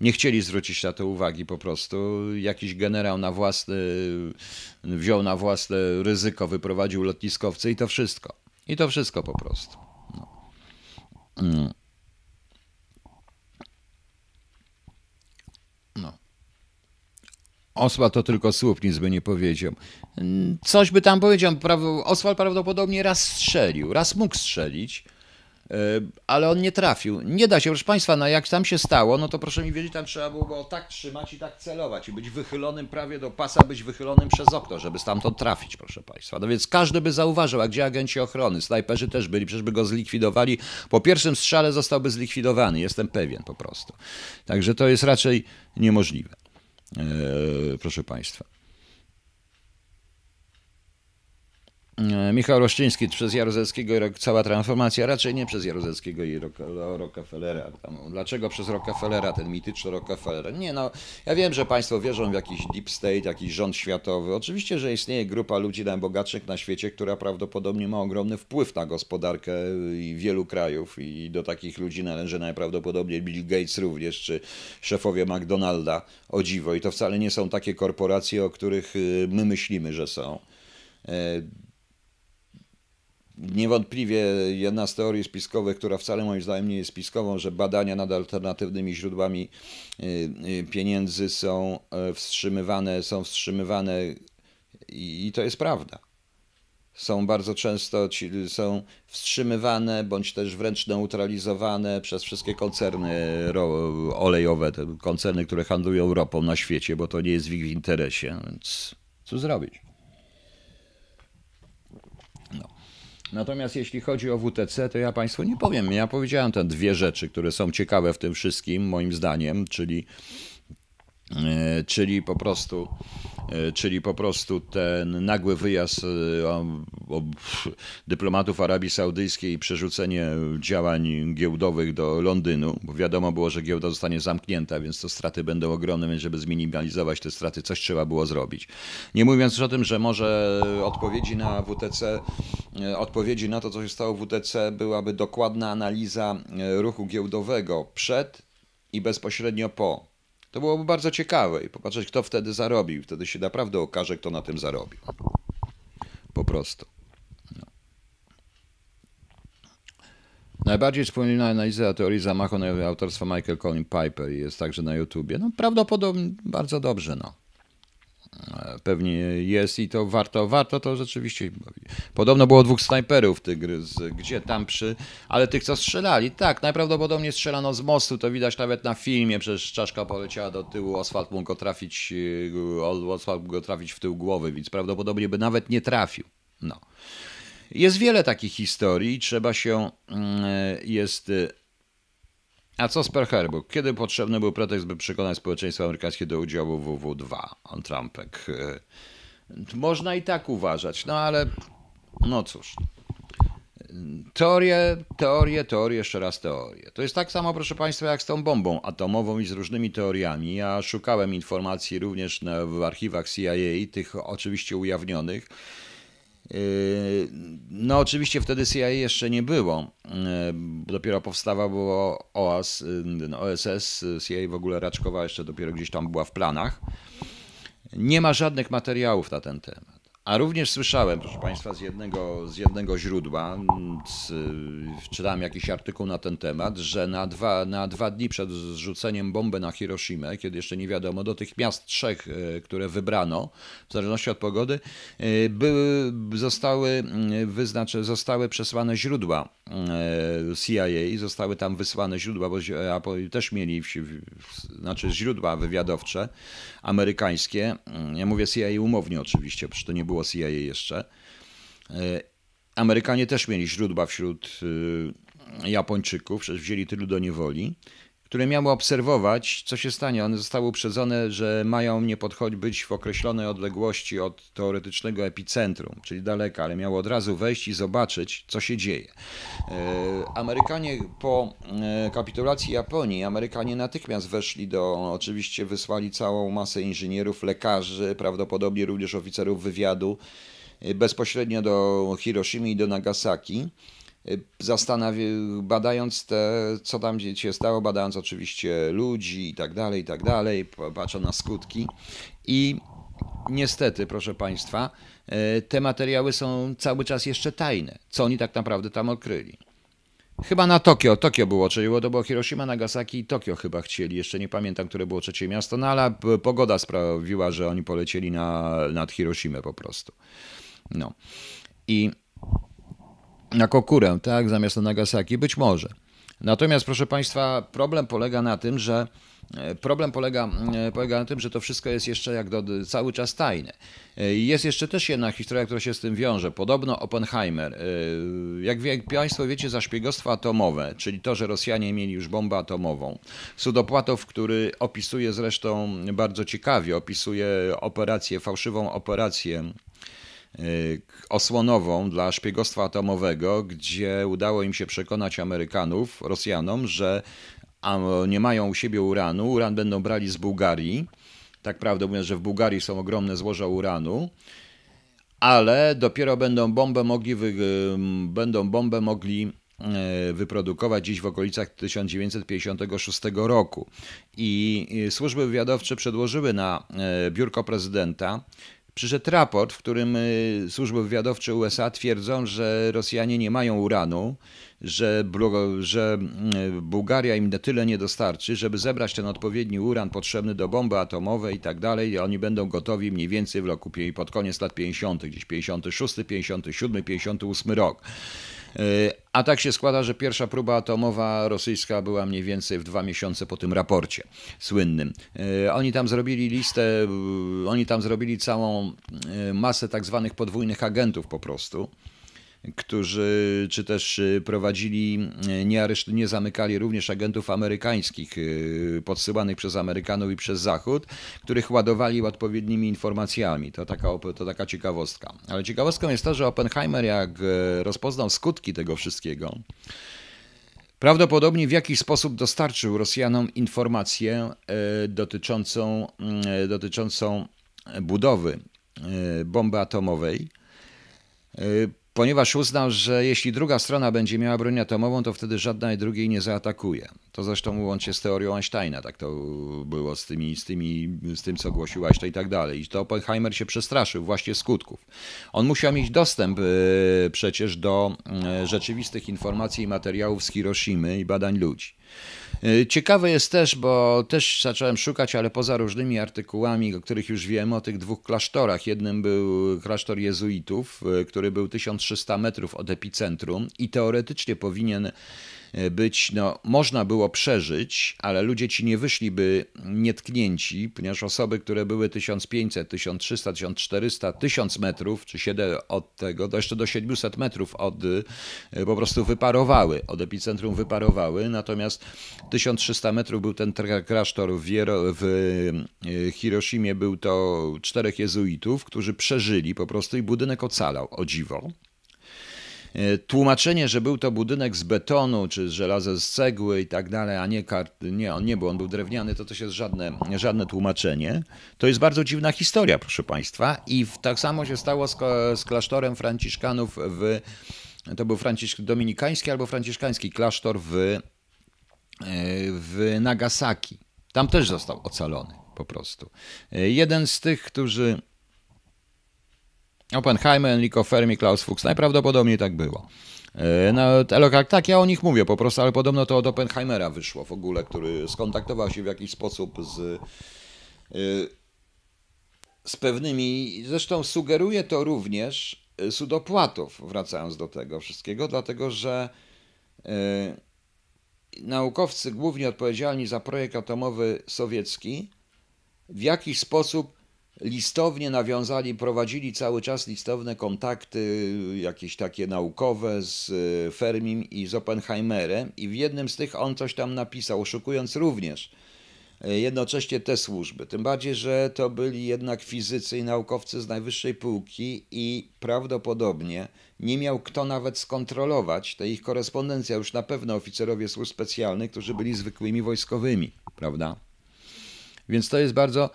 Nie chcieli zwrócić na to uwagi po prostu. Jakiś generał na własny wziął na własne ryzyko, wyprowadził lotniskowce i to wszystko. I to wszystko po prostu. No. Mm. Oswald to tylko słów nic by nie powiedział. Coś by tam powiedział. Oswald prawdopodobnie raz strzelił, raz mógł strzelić, e, ale on nie trafił. Nie da się, proszę Państwa, no jak tam się stało, no to proszę mi wiedzieć, tam trzeba było go tak trzymać i tak celować i być wychylonym prawie do pasa, być wychylonym przez okno, żeby stamtąd trafić, proszę Państwa. No więc każdy by zauważył, a gdzie agenci ochrony? Snajperzy też byli, przecież by go zlikwidowali. Po pierwszym strzale zostałby zlikwidowany, jestem pewien po prostu. Także to jest raczej niemożliwe. E, proszę Państwa. E, Michał Roszczyński przez Jaruzelskiego i cała transformacja, raczej nie przez Jaruzelskiego i Rockefellera. dlaczego przez Rockefellera, ten mityczny Rockefeller? Nie no, ja wiem, że państwo wierzą w jakiś deep state, jakiś rząd światowy. Oczywiście, że istnieje grupa ludzi najbogatszych na świecie, która prawdopodobnie ma ogromny wpływ na gospodarkę wielu krajów i do takich ludzi należy najprawdopodobniej Bill Gates również, czy szefowie McDonalda, o dziwo. I to wcale nie są takie korporacje, o których y, my myślimy, że są e, niewątpliwie jedna z teorii spiskowych, która wcale moim zdaniem nie jest spiskową, że badania nad alternatywnymi źródłami y, y, pieniędzy są e, wstrzymywane, są wstrzymywane i to jest prawda. Są bardzo często są wstrzymywane bądź też wręcz neutralizowane przez wszystkie koncerny olejowe, koncerny, które handlują ropą na świecie, bo to nie jest w ich interesie, więc co zrobić? Natomiast jeśli chodzi o WTC, to ja Państwu nie powiem. Ja powiedziałem te dwie rzeczy, które są ciekawe w tym wszystkim, moim zdaniem, czyli E, czyli po prostu e, czyli po prostu ten nagły wyjazd e, dyplomatów Arabii Saudyjskiej i przerzucenie działań giełdowych do Londynu, bo wiadomo było, że giełda zostanie zamknięta, więc to straty będą ogromne, więc żeby zminimalizować te straty, coś trzeba było zrobić. Nie mówiąc już o tym, że może odpowiedzi na WTC, odpowiedzi na to, co się stało w WTC, byłaby dokładna analiza ruchu giełdowego przed i bezpośrednio po to byłoby bardzo ciekawe i popatrzeć, kto wtedy zarobił. Wtedy się naprawdę okaże, kto na tym zarobił. Po prostu. No. Najbardziej wspomniana analiza teorii zamachu autorstwa Michael Colin Piper jest także na YouTubie. No prawdopodobnie bardzo dobrze, no pewnie jest i to warto, warto to rzeczywiście. Podobno było dwóch snajperów tygrys, gdzie tam przy, ale tych co strzelali, tak, najprawdopodobniej strzelano z mostu, to widać nawet na filmie, przecież czaszka poleciała do tyłu, Oswald mógł go trafić, Oswald yy, mógł go trafić w tył głowy, więc prawdopodobnie by nawet nie trafił. No. Jest wiele takich historii, trzeba się, mm, jest y, a co z Pearl Harbor? Kiedy potrzebny był pretekst, by przekonać społeczeństwo amerykańskie do udziału w WW2? On Trumpek. Y, y, można i tak uważać, no ale no cóż. Teorie, teorie, teorie, jeszcze raz teorie. To jest tak samo, proszę Państwa, jak z tą bombą atomową i z różnymi teoriami. Ja szukałem informacji również w archiwach CIA, tych oczywiście ujawnionych Yy, no, oczywiście wtedy CIA jeszcze nie było. Yy, dopiero powstawało OAS, yy, OSS. CIA w ogóle raczkowa jeszcze dopiero gdzieś tam była w planach. Nie ma żadnych materiałów na ten temat. A również słyszałem, proszę Państwa, z jednego, z jednego źródła, z, czytałem jakiś artykuł na ten temat, że na dwa, na dwa dni przed zrzuceniem bomby na Hiroshimę, kiedy jeszcze nie wiadomo, do tych miast trzech, e, które wybrano, w zależności od pogody, e, były, zostały, wyznacze, zostały przesłane źródła e, CIA, zostały tam wysłane źródła, bo też mieli znaczy źródła wywiadowcze amerykańskie. Ja mówię CIA umownie oczywiście, przecież to nie było było CIA jeszcze. E, Amerykanie też mieli źródła wśród e, Japończyków, przecież wzięli tylu do niewoli które miały obserwować, co się stanie. One zostały uprzedzone, że mają nie podchodzić być w określonej odległości od teoretycznego epicentrum, czyli daleka, ale miały od razu wejść i zobaczyć, co się dzieje. E, Amerykanie po e, kapitulacji Japonii, Amerykanie natychmiast weszli do, oczywiście wysłali całą masę inżynierów, lekarzy, prawdopodobnie również oficerów wywiadu e, bezpośrednio do Hiroshimy i do Nagasaki. Y, zastanawiając, badając te, co tam się stało, badając oczywiście ludzi i tak dalej, i tak dalej, patrzę na skutki i niestety, proszę Państwa, y, te materiały są cały czas jeszcze tajne, co oni tak naprawdę tam odkryli. Chyba na Tokio, Tokio było, czyli to było Hiroshima, Nagasaki i Tokio chyba chcieli, jeszcze nie pamiętam, które było trzecie miasto, no ale pogoda sprawiła, że oni polecieli na, nad Hiroshimę po prostu. No i na Kokurę, tak, zamiast na Nagasaki, być może. Natomiast, proszę Państwa, problem polega na tym, że e, Problem polega, e, polega na tym, że to wszystko jest jeszcze jak do, cały czas tajne. E, jest jeszcze też jedna historia, która się z tym wiąże. Podobno Oppenheimer, jak, wie, Państwo wiecie, za szpiegostwo atomowe, czyli to, że Rosjanie mieli już bombę atomową, Sudopłatow, który opisuje zresztą bardzo ciekawie, opisuje operację, fałszywą operację E, osłonową dla szpiegostwa atomowego, gdzie udało im się przekonać Amerykanów, Rosjanom, że nie mają u siebie uranu, uran będą brali z Bułgarii. Tak prawdę mówiąc, że w Bułgarii są ogromne złoża uranu ale dopiero będą bombę mogli, wy, e, będą bombę mogli e, wyprodukować dziś w okolicach 1956 roku. I służby wywiadowcze przedłożyły na biurko prezydenta przyszedł raport, w którym y, służby wywiadowcze USA twierdzą, że Rosjanie nie mają uranu, że, że y, Bułgaria im na tyle nie dostarczy, żeby zebrać ten odpowiedni uran potrzebny do bomby atomowej i tak dalej. Oni będą gotowi mniej więcej w roku pod koniec lat 50., gdzieś 56, 57, 58 rok. E, a tak się składa, że pierwsza próba atomowa rosyjska była mniej więcej w dwa miesiące po tym raporcie słynnym. E, oni tam zrobili listę, e, oni tam zrobili całą masę tak zwanych podwójnych agentów po prostu którzy czy też y, prowadzili, y, nie, areszt, nie zamykali również agentów amerykańskich y, podsyłanych przez Amerykanów i przez Zachód, których ładowali odpowiednimi informacjami. To taka, to taka ciekawostka. Ale ciekawostką jest to, że Oppenheimer, jak rozpoznał skutki tego wszystkiego, Prawdopodobnie w jakiś sposób dostarczył Rosjanom informację dotyczącą, dotyczącą budowy bomby atomowej ponieważ uznał, że jeśli druga strona będzie miała broń atomową, to wtedy żadna drugiej nie zaatakuje. To zresztą łączy się z teorią Einsteina, tak to było z, tymi, z, tymi, z tym, co głosił Einstein i tak dalej. I to Oppenheimer się przestraszył właśnie skutków. On musiał mieć dostęp e, przecież do e, rzeczywistych informacji i materiałów z Hiroshimy i badań ludzi. E, ciekawe jest też, bo też zacząłem szukać, ale poza różnymi artykułami, o których już wiem, o tych dwóch klasztorach. Jednym był klasztor jezuitów, e, który był 1300 metrów od epicentrum i teoretycznie powinien E, być, no, można było przeżyć, ale ludzie ci nie wyszliby nietknięci, ponieważ osoby, które były 1500, 1300, 1400, 1000 metrów, czy 7 od tego, do jeszcze do 700 metrów od, e, po prostu wyparowały, od epicentrum wyparowały, natomiast 1300 metrów był ten crash w, Wiero, w e, Hiroshimie, był to czterech jezuitów, którzy przeżyli po prostu i budynek ocalał, o dziwo. E, tłumaczenie, że był to budynek z betonu, czy z żelaza, z cegły i tak dalej, a nie kart, nie, on nie był, on był drewniany, to też jest żadne, żadne tłumaczenie. To jest bardzo dziwna historia, proszę Państwa. I tak samo się stało z, z klasztorem franciszkanów w, to był Franciszk Dominikański albo franciszkański klasztor w, e, w Nagasaki. Tam też został ocalony po prostu. E, jeden z tych, którzy Oppenheimer, Enrico Fermi, Klaus Fuchs. Najprawdopodobniej tak było. E, no, Elokak, tak, ja o nich mówię po prostu, ale podobno to od Oppenheimera wyszło w ogóle, który skontaktował się w jakiś sposób z, e, z pewnymi, zresztą sugeruje to również e, sudopłatów, wracając do tego wszystkiego, dlatego że naukowcy głównie odpowiedzialni za projekt atomowy sowiecki w jakiś sposób listownie nawiązali, prowadzili cały czas listowne kontakty, jakieś takie naukowe z e, Fermim i z Oppenheimerem i w jednym z tych on coś tam napisał, oszukując również e, jednocześnie te służby. Tym bardziej, że to byli jednak fizycy i naukowcy z najwyższej półki i prawdopodobnie nie miał kto nawet skontrolować tej ich korespondencji, już na pewno oficerowie służb specjalnych, którzy byli zwykłymi wojskowymi, prawda? Więc to jest bardzo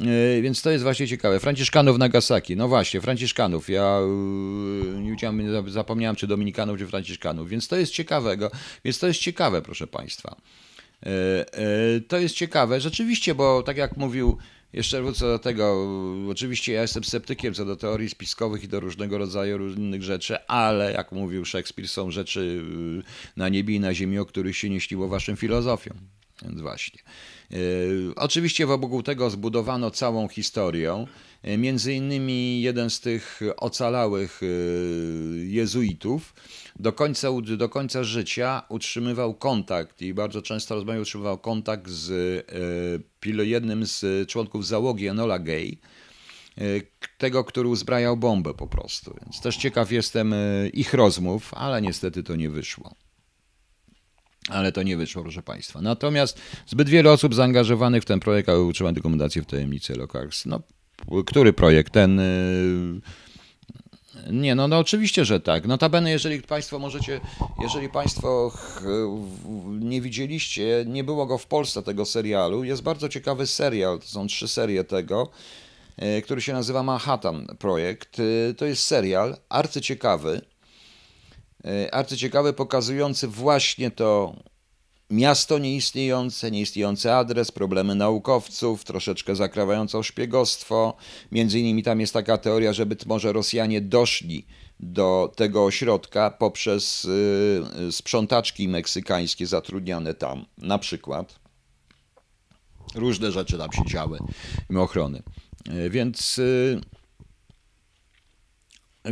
E, więc to jest właśnie ciekawe. Franciszkanów Nagasaki. No właśnie, Franciszkanów. Ja e, nie zapomniałem, czy Dominikanów, czy Franciszkanów. Więc to jest ciekawego. Więc to jest ciekawe, proszę Państwa. E, to jest ciekawe, rzeczywiście, bo tak jak mówił, jeszcze wrócę do tego, oczywiście ja jestem sceptykiem co do teorii spiskowych i do różnego rodzaju różnych rzeczy, ale jak mówił Szekspir, są rzeczy na niebie i na ziemi, o których się nie śniło waszym filozofią. Więc właśnie. E, oczywiście wokół tego zbudowano całą historię. E, między innymi jeden z tych ocalałych e, jezuitów do końca, do końca życia utrzymywał kontakt i bardzo często rozmawiał, utrzymywał kontakt z jednym z członków załogi Enola Gay, tego, który uzbrajał bombę po prostu. Więc też ciekaw jestem ich rozmów, ale niestety to nie wyszło. Ale to nie wyszło, proszę Państwa. Natomiast zbyt wiele osób zaangażowanych w ten projekt, aby utrzymać dokumentację w tajemnicy lokars. No, który projekt? Ten... Y, nie, no, no oczywiście, że tak. Notabene, jeżeli Państwo możecie, jeżeli Państwo nie widzieliście, nie było go w Polsce tego serialu, jest bardzo ciekawy serial, to są trzy serie tego, y, który się nazywa Manhattan Projekt. Y, to jest serial arcyciekawy, E, arcyciekawy, pokazujący właśnie to miasto nieistniejące, nieistniejący adres, problemy naukowców, troszeczkę zakrawające o szpiegostwo. Między innymi tam jest taka teoria, że być może Rosjanie doszli do tego ośrodka poprzez y, y, sprzątaczki meksykańskie zatrudniane tam, na przykład. Różne rzeczy tam się działy, ochrony. E, więc y,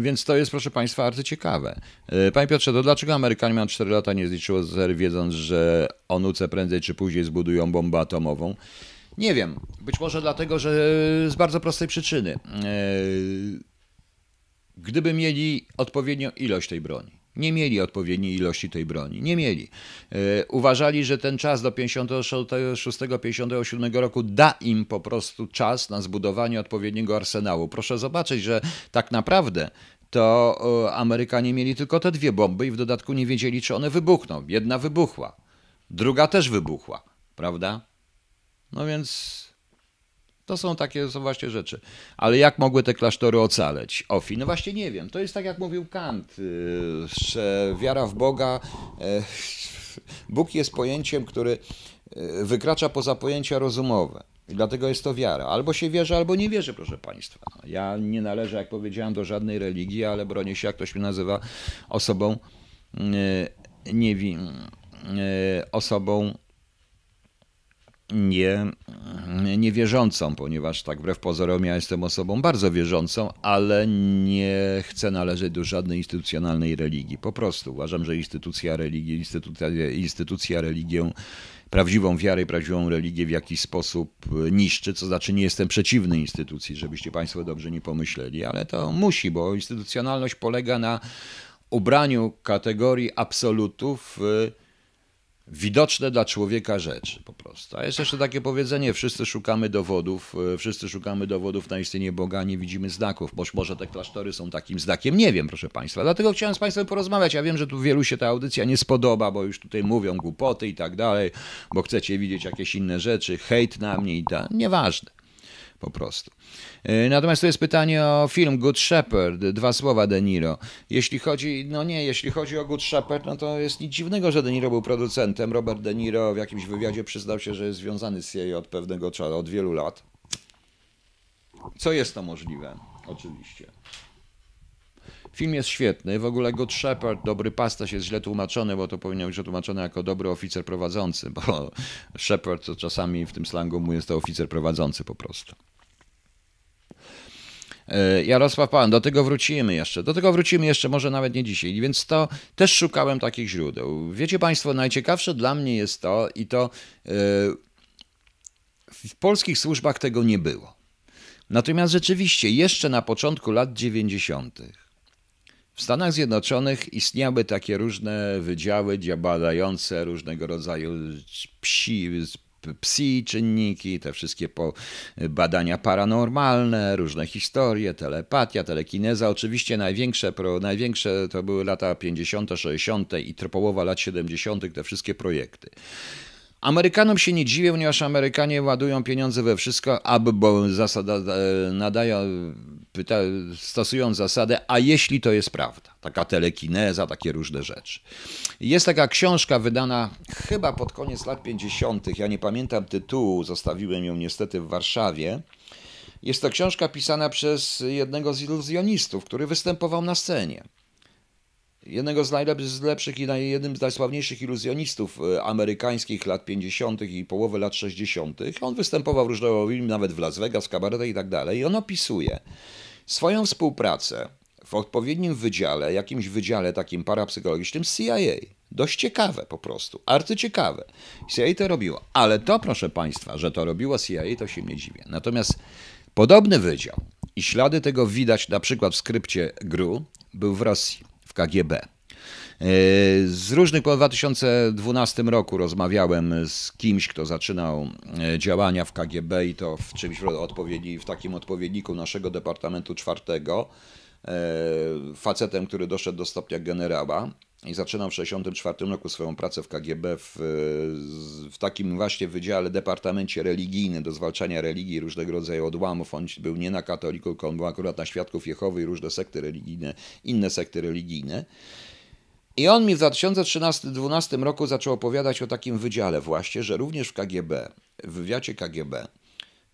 więc to jest, proszę Państwa, bardzo ciekawe. E, panie Piotrze, to dlaczego Amerykanie mają 4 lata nie zliczyło zer, wiedząc, że onuce prędzej czy później zbudują bombę atomową? Nie wiem. Być może dlatego, że z bardzo prostej przyczyny. E, gdyby mieli odpowiednią ilość tej broni, nie mieli odpowiedniej ilości tej broni. Nie mieli. E, uważali, że ten czas do 56-57 roku da im po prostu czas na zbudowanie odpowiedniego arsenału. Proszę zobaczyć, że tak naprawdę to Amerykanie mieli tylko te dwie bomby i w dodatku nie wiedzieli, czy one wybuchną. Jedna wybuchła, druga też wybuchła, prawda? No więc to są takie są właśnie rzeczy. Ale jak mogły te klasztory ocaleć OFI? No właśnie nie wiem. To jest tak jak mówił Kant, y, że wiara w Boga, y, Bóg jest pojęciem, który y, wykracza poza pojęcia rozumowe. I dlatego jest to wiara. Albo się wierzy, albo nie wierzy, proszę Państwa. No, ja nie należę, jak powiedziałem, do żadnej religii, ale bronię się, jak ktoś mnie nazywa, osobą niewinną. Osobą nie, niewierzącą, ponieważ tak wbrew pozorom ja jestem osobą bardzo wierzącą, ale nie chcę należeć do żadnej instytucjonalnej religii. Po prostu uważam, że instytucja religii, instytucja, instytucja religię prawdziwą wiarę i prawdziwą religię w jakiś sposób e, niszczy, co znaczy nie jestem przeciwny instytucji, żebyście Państwo dobrze nie pomyśleli, ale to musi, bo instytucjonalność polega na ubraniu kategorii absolutów e, widoczne dla człowieka rzeczy po prostu. A jest jeszcze takie powiedzenie, wszyscy szukamy dowodów, e, wszyscy szukamy dowodów na istnienie Boga, nie widzimy znaków. Boż może te klasztory są takim znakiem, nie wiem, proszę Państwa. Dlatego chciałem z Państwem porozmawiać. Ja wiem, że tu wielu się ta audycja nie spodoba, bo już tutaj mówią głupoty i tak dalej, bo chcecie widzieć jakieś inne rzeczy, hejt na mnie i tak, nieważne po prostu. E, natomiast to jest pytanie o film Good Shepherd, dwa słowa De Niro. Jeśli chodzi, no nie, jeśli chodzi o Good Shepherd, no to jest nic dziwnego, że De Niro był producentem. Robert De Niro w jakimś wywiadzie przyznał się, że jest związany z CIA od pewnego czasu, od wielu lat. Co jest to możliwe? Oczywiście. Film jest świetny. W ogóle Good Shepherd, dobry się jest źle tłumaczony, bo to powinno być tłumaczone jako dobry oficer prowadzący, bo Shepherd to czasami w tym slangu mu jest to oficer prowadzący po prostu. E, Jarosław Pan, do tego wrócimy jeszcze. Do tego wrócimy jeszcze, może nawet nie dzisiaj. Więc to też szukałem takich źródeł. Wiecie Państwo, najciekawsze dla mnie jest to, i to e, w polskich służbach tego nie było. Natomiast rzeczywiście, jeszcze na początku lat 90. W Stanach Zjednoczonych istniały takie różne wydziały badające różnego rodzaju psi, psi czynniki, te wszystkie y, badania paranormalne, różne historie, telepatia, telekineza. Oczywiście największe, pro, największe to były lata 50., 60. i połowa lat 70. te wszystkie projekty. Amerykanom się nie dziwię, ponieważ Amerykanie ładują pieniądze we wszystko, aby bo zasada e, nadają pyta, stosując zasadę, a jeśli to jest prawda? Taka telekineza, takie różne rzeczy. Jest taka książka wydana chyba pod koniec lat 50., ja nie pamiętam tytułu, zostawiłem ją niestety w Warszawie. Jest to książka pisana przez jednego z iluzjonistów, który występował na scenie. Jednego z najlepszych i jednym z najsławniejszych iluzjonistów e, amerykańskich lat 50. i połowy lat 60. On występował w różnego nawet w Las Vegas, w kabaretach i tak dalej. I on opisuje, swoją współpracę w odpowiednim wydziale, jakimś wydziale takim parapsychologicznym CIA. Dość ciekawe po prostu, ciekawe CIA to robiło, ale to proszę Państwa, że to robiło CIA, to się nie dziwię. Natomiast podobny wydział i ślady tego widać na przykład w skrypcie GRU był w Rosji, w KGB. E, z różnych, po 2012 roku rozmawiałem z kimś, kto zaczynał e, działania w KGB i to w czymś odpowiedzi w takim odpowiedniku naszego Departamentu Czwartego, e, facetem, który doszedł do stopnia generała i zaczynał w 1964 roku swoją pracę w KGB w, w, takim właśnie wydziale, departamencie religijnym do zwalczania religii różnego rodzaju odłamów. On był nie na katoliku, tylko on był akurat na świadków Jehowy i różne sekty religijne, inne sekty religijne. I on mi w 2013-2012 roku zaczął opowiadać o takim wydziale właśnie, że również w KGB, w wywiadzie KGB,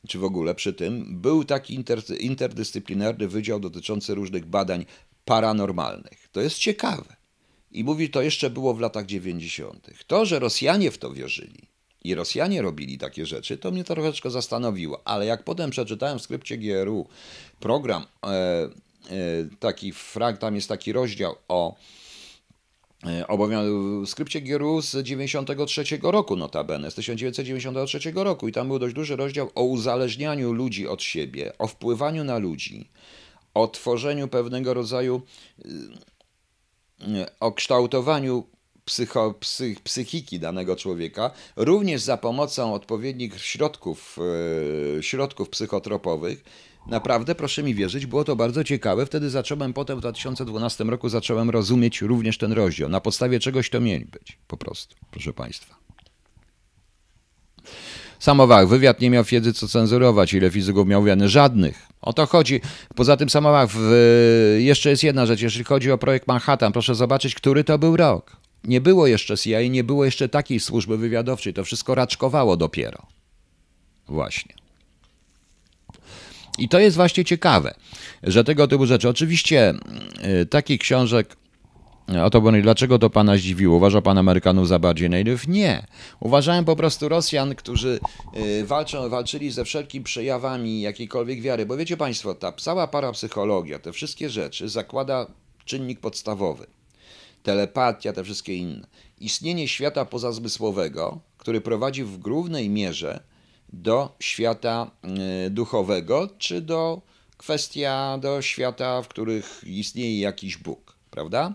czy w ogóle przy tym, był taki inter, interdyscyplinarny wydział dotyczący różnych badań paranormalnych. To jest ciekawe. I mówi, to jeszcze było w latach 90. To, że Rosjanie w to wierzyli i Rosjanie robili takie rzeczy, to mnie troszeczkę zastanowiło. Ale jak potem przeczytałem w skrypcie GRU program, e, e, taki frag, tam jest taki rozdział o E, w skrypcie Gieru z 93 roku notabene, z 1993 roku i tam był dość duży rozdział o uzależnianiu ludzi od siebie, o wpływaniu na ludzi, o tworzeniu pewnego rodzaju, y, o kształtowaniu psycho, psych, psychiki danego człowieka, również za pomocą odpowiednich środków, y, środków psychotropowych, Naprawdę, proszę mi wierzyć, było to bardzo ciekawe. Wtedy zacząłem, potem w 2012 roku zacząłem rozumieć również ten rozdział. Na podstawie czegoś to miał być, po prostu, proszę Państwa. Samowach, wywiad nie miał wiedzy, co cenzurować, ile fizyków miał wiany? Żadnych. O to chodzi. Poza tym, Samowach, w... jeszcze jest jedna rzecz, jeżeli chodzi o projekt Manhattan, proszę zobaczyć, który to był rok. Nie było jeszcze CIA, nie było jeszcze takiej służby wywiadowczej, to wszystko raczkowało dopiero. Właśnie. I to jest właśnie ciekawe, że tego typu rzeczy. Oczywiście mm, y, takich książek y, o to było. dlaczego to pana zdziwiło? Uważa pan Amerykanów za bardziej native? Nie. Uważałem po prostu Rosjan, którzy y, walczą, walczyli ze wszelkimi przejawami jakiejkolwiek wiary. Bo wiecie państwo, ta cała parapsychologia, te wszystkie rzeczy zakłada czynnik podstawowy. Telepatia, te wszystkie inne. Istnienie świata pozazmysłowego, który prowadzi w głównej mierze do świata y, duchowego, czy do kwestia do świata, w których istnieje jakiś Bóg, prawda?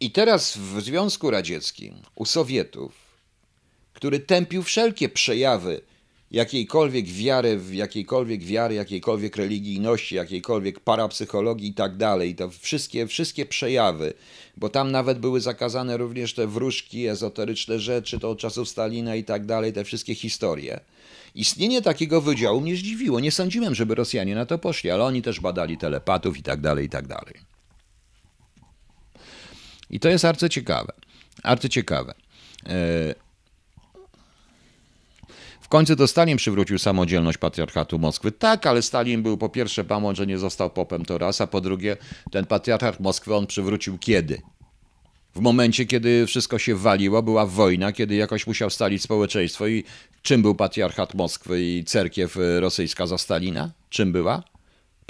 I teraz w Związku Radzieckim u Sowietów, który tępił wszelkie przejawy jakiejkolwiek wiary, w jakiejkolwiek wiary, jakiejkolwiek religijności, jakiejkolwiek parapsychologii i tak dalej. To wszystkie, wszystkie przejawy, bo tam nawet były zakazane również te wróżki, ezoteryczne rzeczy, to od czasów Stalina i tak dalej, te wszystkie historie. Istnienie takiego wydziału mnie zdziwiło. Nie sądziłem, żeby Rosjanie na to poszli, ale oni też badali telepatów i tak dalej, i tak dalej. I to jest arcyciekawe. Arcyciekawe. Yy końcu to Stalin przywrócił samodzielność patriarchatu Moskwy. Tak, ale Stalin był po pierwsze pamon, że nie został popem to raz, a po drugie ten patriarchat Moskwy on przywrócił kiedy? W momencie, kiedy wszystko się waliło, była wojna, kiedy jakoś musiał stalić społeczeństwo i czym był patriarchat Moskwy i cerkiew e, rosyjska za Stalina? Czym była?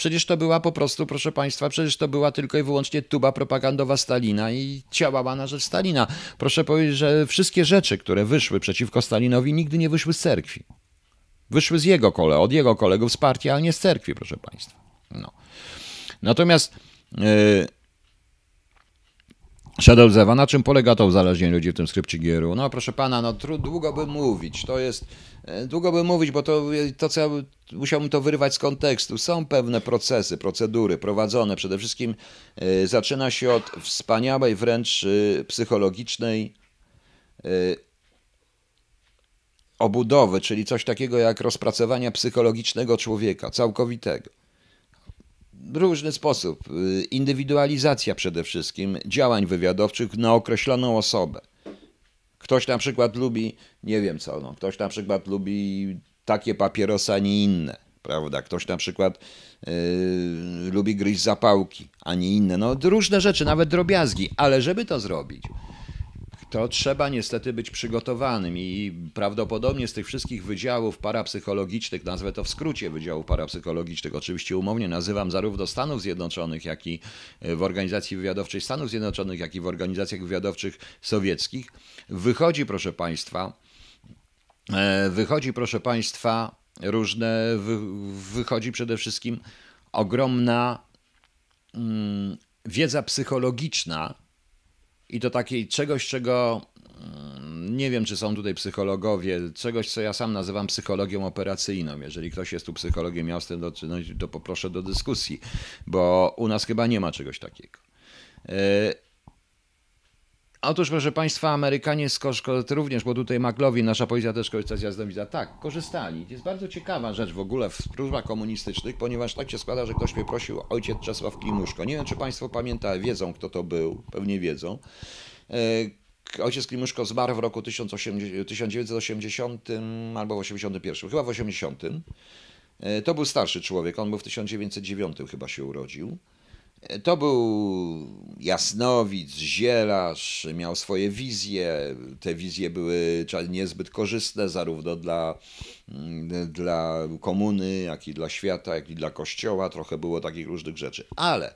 Przecież to była po prostu, proszę Państwa, przecież to była tylko i wyłącznie tuba propagandowa Stalina i działała na rzecz Stalina. Proszę powiedzieć, że wszystkie rzeczy, które wyszły przeciwko Stalinowi, nigdy nie wyszły z cerkwi. Wyszły z jego kole, od jego kolegów z partii, ale nie z cerkwi, proszę Państwa. No. Natomiast. Yy, Shadow Zewa, na czym polega to uzależnienie ludzi w tym skrypcie gieru? No proszę pana, no trud, długo by mówić, to jest, e, długo by mówić, bo to, e, to co ja, musiałbym to wyrwać z kontekstu. Są pewne procesy, procedury prowadzone, przede wszystkim y, zaczyna się od wspaniałej wręcz y, psychologicznej y, obudowy, czyli coś takiego jak rozpracowania psychologicznego człowieka, całkowitego różny sposób. Y, indywidualizacja przede wszystkim działań wywiadowczych na określoną osobę. Ktoś na przykład lubi, nie wiem co, no, ktoś na przykład lubi takie papierosa, a nie inne, prawda? Ktoś na przykład yy, lubi gryźć zapałki, a nie inne. No różne rzeczy, nawet drobiazgi, ale żeby to zrobić, to trzeba niestety być przygotowanym i prawdopodobnie z tych wszystkich wydziałów parapsychologicznych, nazwę to w skrócie wydziałów parapsychologicznych, oczywiście umownie nazywam zarówno Stanów Zjednoczonych, jak i e, w Organizacji Wywiadowczej Stanów Zjednoczonych, jak i w organizacjach wywiadowczych sowieckich, wychodzi, proszę Państwa, e, wychodzi, proszę Państwa, różne, wychodzi przede wszystkim ogromna mm, wiedza psychologiczna, i do takiej czegoś, czego mm, nie wiem, czy są tutaj psychologowie, czegoś, co ja sam nazywam psychologią operacyjną. Jeżeli ktoś jest tu psychologiem, miał z tym do czynienia, no, to poproszę do dyskusji, bo u nas chyba nie ma czegoś takiego. E, Otóż, proszę Państwa, Amerykanie z również, bo tutaj Maglowin, nasza policja też korzysta z jazdowiza. Tak, korzystali. Jest bardzo ciekawa rzecz w ogóle w próżbach komunistycznych, ponieważ tak się składa, że ktoś mnie prosił, ojciec Czesław Klimuszko. Nie wiem, czy Państwo pamiętają, wiedzą, kto to był, pewnie wiedzą. E, ojciec Klimuszko zmarł w roku 1980 albo w 81, chyba w 80. E, to był starszy człowiek, on był w 1909 chyba się urodził. To był jasnowic, zielarz, miał swoje wizje. Te wizje były niezbyt korzystne zarówno dla, mm, dla komuny, jak i dla świata, jak i dla kościoła. Trochę było takich różnych rzeczy. Ale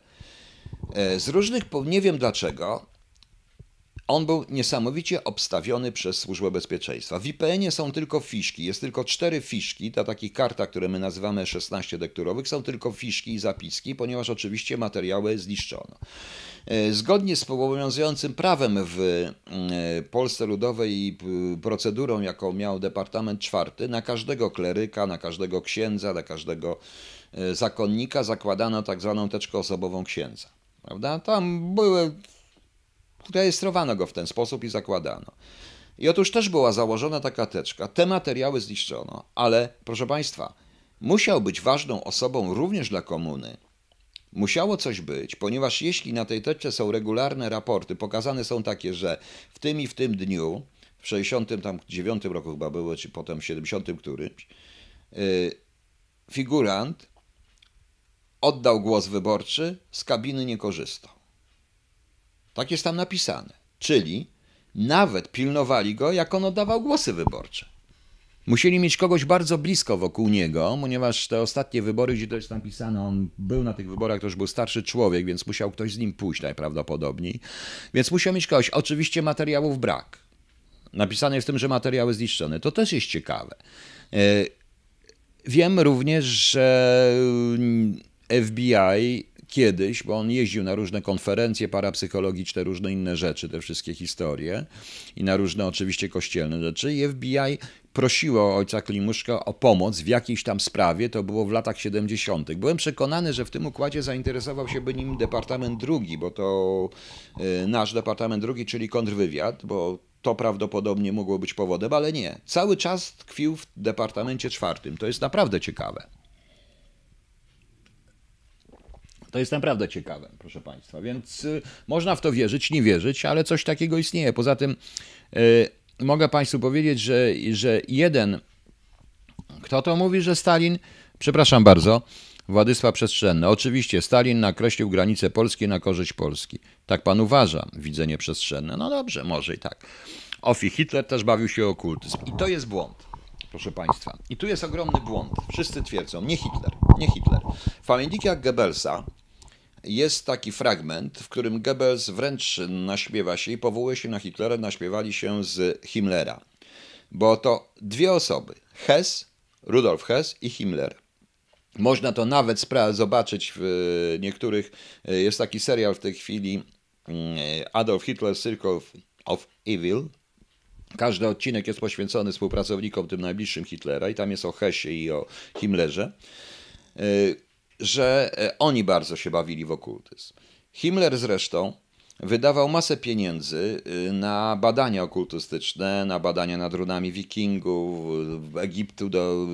e, z różnych, nie wiem dlaczego, on był niesamowicie obstawiony przez Służbę Bezpieczeństwa. W ipn ie są tylko fiszki, jest tylko cztery fiszki, ta taki karta, które my nazywamy 16 dekturowych, są tylko fiszki i zapiski, ponieważ oczywiście materiały zniszczono. E, zgodnie z obowiązującym prawem w e, Polsce Ludowej i procedurą, jaką miał Departament Czwarty, na każdego kleryka, na każdego księdza, na każdego e, zakonnika zakładano tak zwaną teczkę osobową księdza. Prawda? Tam były rejestrowano go w ten sposób i zakładano. I otóż też była założona taka teczka. Te materiały zniszczono, ale proszę Państwa, musiał być ważną osobą również dla komuny. Musiało coś być, ponieważ jeśli na tej teczce są regularne raporty, pokazane są takie, że w tym i w tym dniu, w 69 roku chyba było, czy potem 70 którymś, yy, figurant oddał głos wyborczy, z kabiny nie korzystał. Tak jest tam napisane. Czyli nawet pilnowali go, jak on oddawał głosy wyborcze. Musieli mieć kogoś bardzo blisko wokół niego, ponieważ te ostatnie wybory, gdzie to jest napisane, on był na tych wyborach, to już był starszy człowiek, więc musiał ktoś z nim pójść najprawdopodobniej. Więc musiał mieć kogoś. Oczywiście materiałów brak. Napisane jest w tym, że materiały zniszczone. To też jest ciekawe. E, wiem również, że mm, FBI kiedyś, bo on jeździł na różne konferencje parapsychologiczne, różne inne rzeczy, te wszystkie historie i na różne oczywiście kościelne rzeczy i FBI prosiło ojca Klimuszka o pomoc w jakiejś tam sprawie, to było w latach 70. Byłem przekonany, że w tym układzie zainteresował się by nim Departament II, bo to y, nasz Departament II, czyli kontrwywiad, bo to prawdopodobnie mogło być powodem, ale nie. Cały czas tkwił w Departamencie Czwartym. To jest naprawdę ciekawe. To jest naprawdę ciekawe, proszę Państwa. Więc y, można w to wierzyć, nie wierzyć, ale coś takiego istnieje. Poza tym yy, mogę Państwu powiedzieć, że, że jeden, kto to mówi, że Stalin, przepraszam bardzo, Władysław Przestrzenny. Oczywiście Stalin nakreślił granice polskie na korzyść Polski. Tak pan uważa, widzenie przestrzenne. No dobrze, może i tak. Ofi Hitler też bawił się okultyzm. I to jest błąd, proszę państwa. I tu jest ogromny błąd. Wszyscy twierdzą, nie Hitler, nie Hitler. W pamiętnikach Goebbelsa jest taki fragment, w którym Goebbels wręcz naśmiewa się i powołuje się na Hitlera, naśmiewali się z Himmlera. Bo to dwie osoby, Hess, Rudolf Hess i Himmler. Można to nawet zobaczyć w niektórych, jest taki serial w tej chwili mm, Adolf Hitler Circle of, Evil, każdy odcinek jest poświęcony współpracownikom tym najbliższym Hitlera i tam jest o Hessie i o Himmlerze. Y, że e, oni bardzo się bawili w okultyzm. Himmler zresztą wydawał masę pieniędzy y, na badania okultystyczne, na badania nad runami wikingów, Egiptu, do,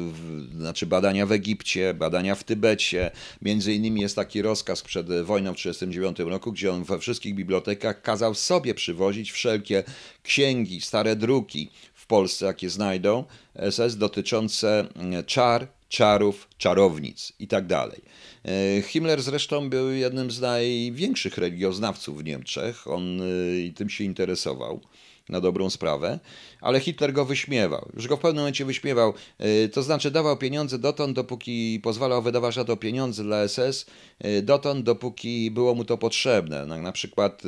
znaczy badania w Egipcie, badania w Tybecie. Między innymi jest taki rozkaz przed wojną w 1939 roku, gdzie on we wszystkich bibliotekach kazał sobie przywozić wszelkie księgi, stare druki w Polsce, jakie znajdą, SS dotyczące mm, czar, czarów, czarownic itd. Tak e, Himmler zresztą był jednym z największych religioznawców w Niemczech. On e, tym się interesował na dobrą sprawę, ale Hitler go wyśmiewał. Już go w pewnym momencie wyśmiewał, e, to znaczy dawał pieniądze dotąd, dopóki pozwalał wydawać na to pieniądze dla SS, dotąd, dopóki było mu to potrzebne. Na przykład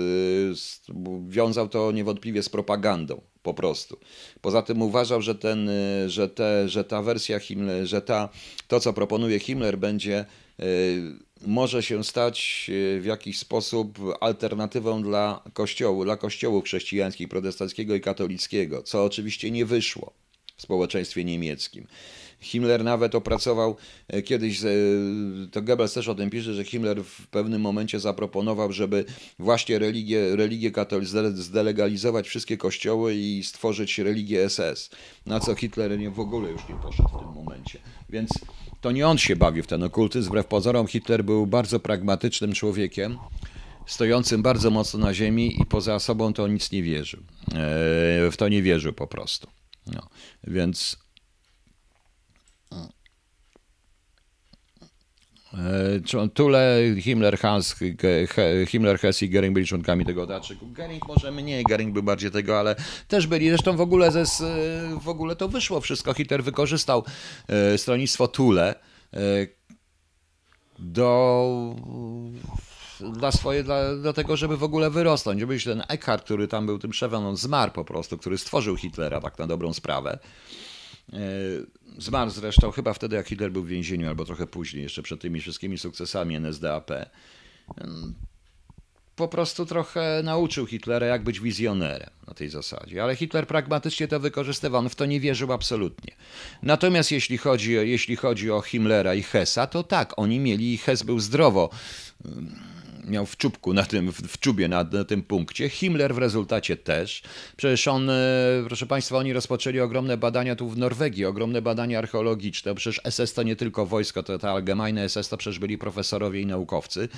wiązał to niewątpliwie z propagandą po prostu. Poza tym uważał, że, ten, y, że, te, że ta wersja Himmler, że ta, to co proponuje Himmler będzie y, może się stać y, w jakiś sposób alternatywą dla kościołu, dla kościołów chrześcijańskich, protestanckiego i katolickiego, co oczywiście nie wyszło w społeczeństwie niemieckim. Himmler nawet opracował e, kiedyś, e, to Goebbels też o tym pisze, że Himmler w pewnym momencie zaproponował, żeby właśnie religię, religię katolicką zdelegalizować wszystkie kościoły i stworzyć religię SS. Na co Hitler nie, w ogóle już nie poszedł w tym momencie. Więc to nie on się bawił w ten okultyzm. Wbrew pozorom Hitler był bardzo pragmatycznym człowiekiem stojącym bardzo mocno na ziemi i poza sobą to nic nie wierzył. E, w to nie wierzył po prostu. No. Więc E, Tule, Himmler, Hans, Himmler, Hess i Gering byli członkami tego teatrzyku. Gering może mniej, Gering był bardziej tego, ale też byli. Zresztą w ogóle, ze, e, w ogóle to wyszło wszystko. Hitler wykorzystał e, stronnictwo Tule do dla swoje, dla, do tego, żeby w ogóle wyrosnąć. Żeby ten Eckhart, który tam był tym szefem, on zmarł po prostu, który stworzył Hitlera tak na dobrą sprawę. Zmarł zresztą chyba wtedy, jak Hitler był w więzieniu, albo trochę później, jeszcze przed tymi wszystkimi sukcesami NSDAP. Po prostu trochę nauczył Hitlera, jak być wizjonerem na tej zasadzie. Ale Hitler pragmatycznie to wykorzystywał, on w to nie wierzył absolutnie. Natomiast jeśli chodzi, jeśli chodzi o Himmlera i Hessa, to tak, oni mieli, i Hess był zdrowo miał w czubku, na tym, w czubie na, na tym punkcie. Himmler w rezultacie też. Przecież on, e, proszę Państwa, oni rozpoczęli ogromne badania tu w Norwegii, ogromne badania archeologiczne. Przecież SS to nie tylko wojsko, to ta Allgemeine SS to przecież byli profesorowie i naukowcy,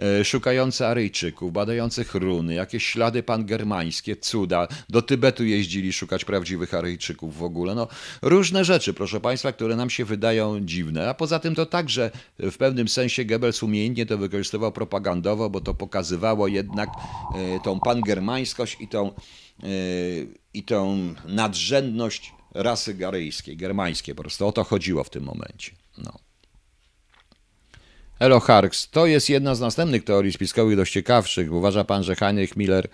e, szukający Aryjczyków, badających runy, jakieś ślady pangermańskie, cuda. Do Tybetu jeździli szukać prawdziwych Aryjczyków w ogóle. No, różne rzeczy, proszę Państwa, które nam się wydają dziwne. A poza tym to także w pewnym sensie Goebbels umiejętnie to wykorzystywał propagandą narodowo, bo to pokazywało jednak e, tą pangermańskość i tą, e, i tą nadrzędność rasy garyjskiej, germańskiej. Po prostu o to chodziło w tym momencie. No. Elo Harks, to jest jedna z następnych teorii spiskowych, dość ciekawszych. Uważa pan, że Heinrich Miller,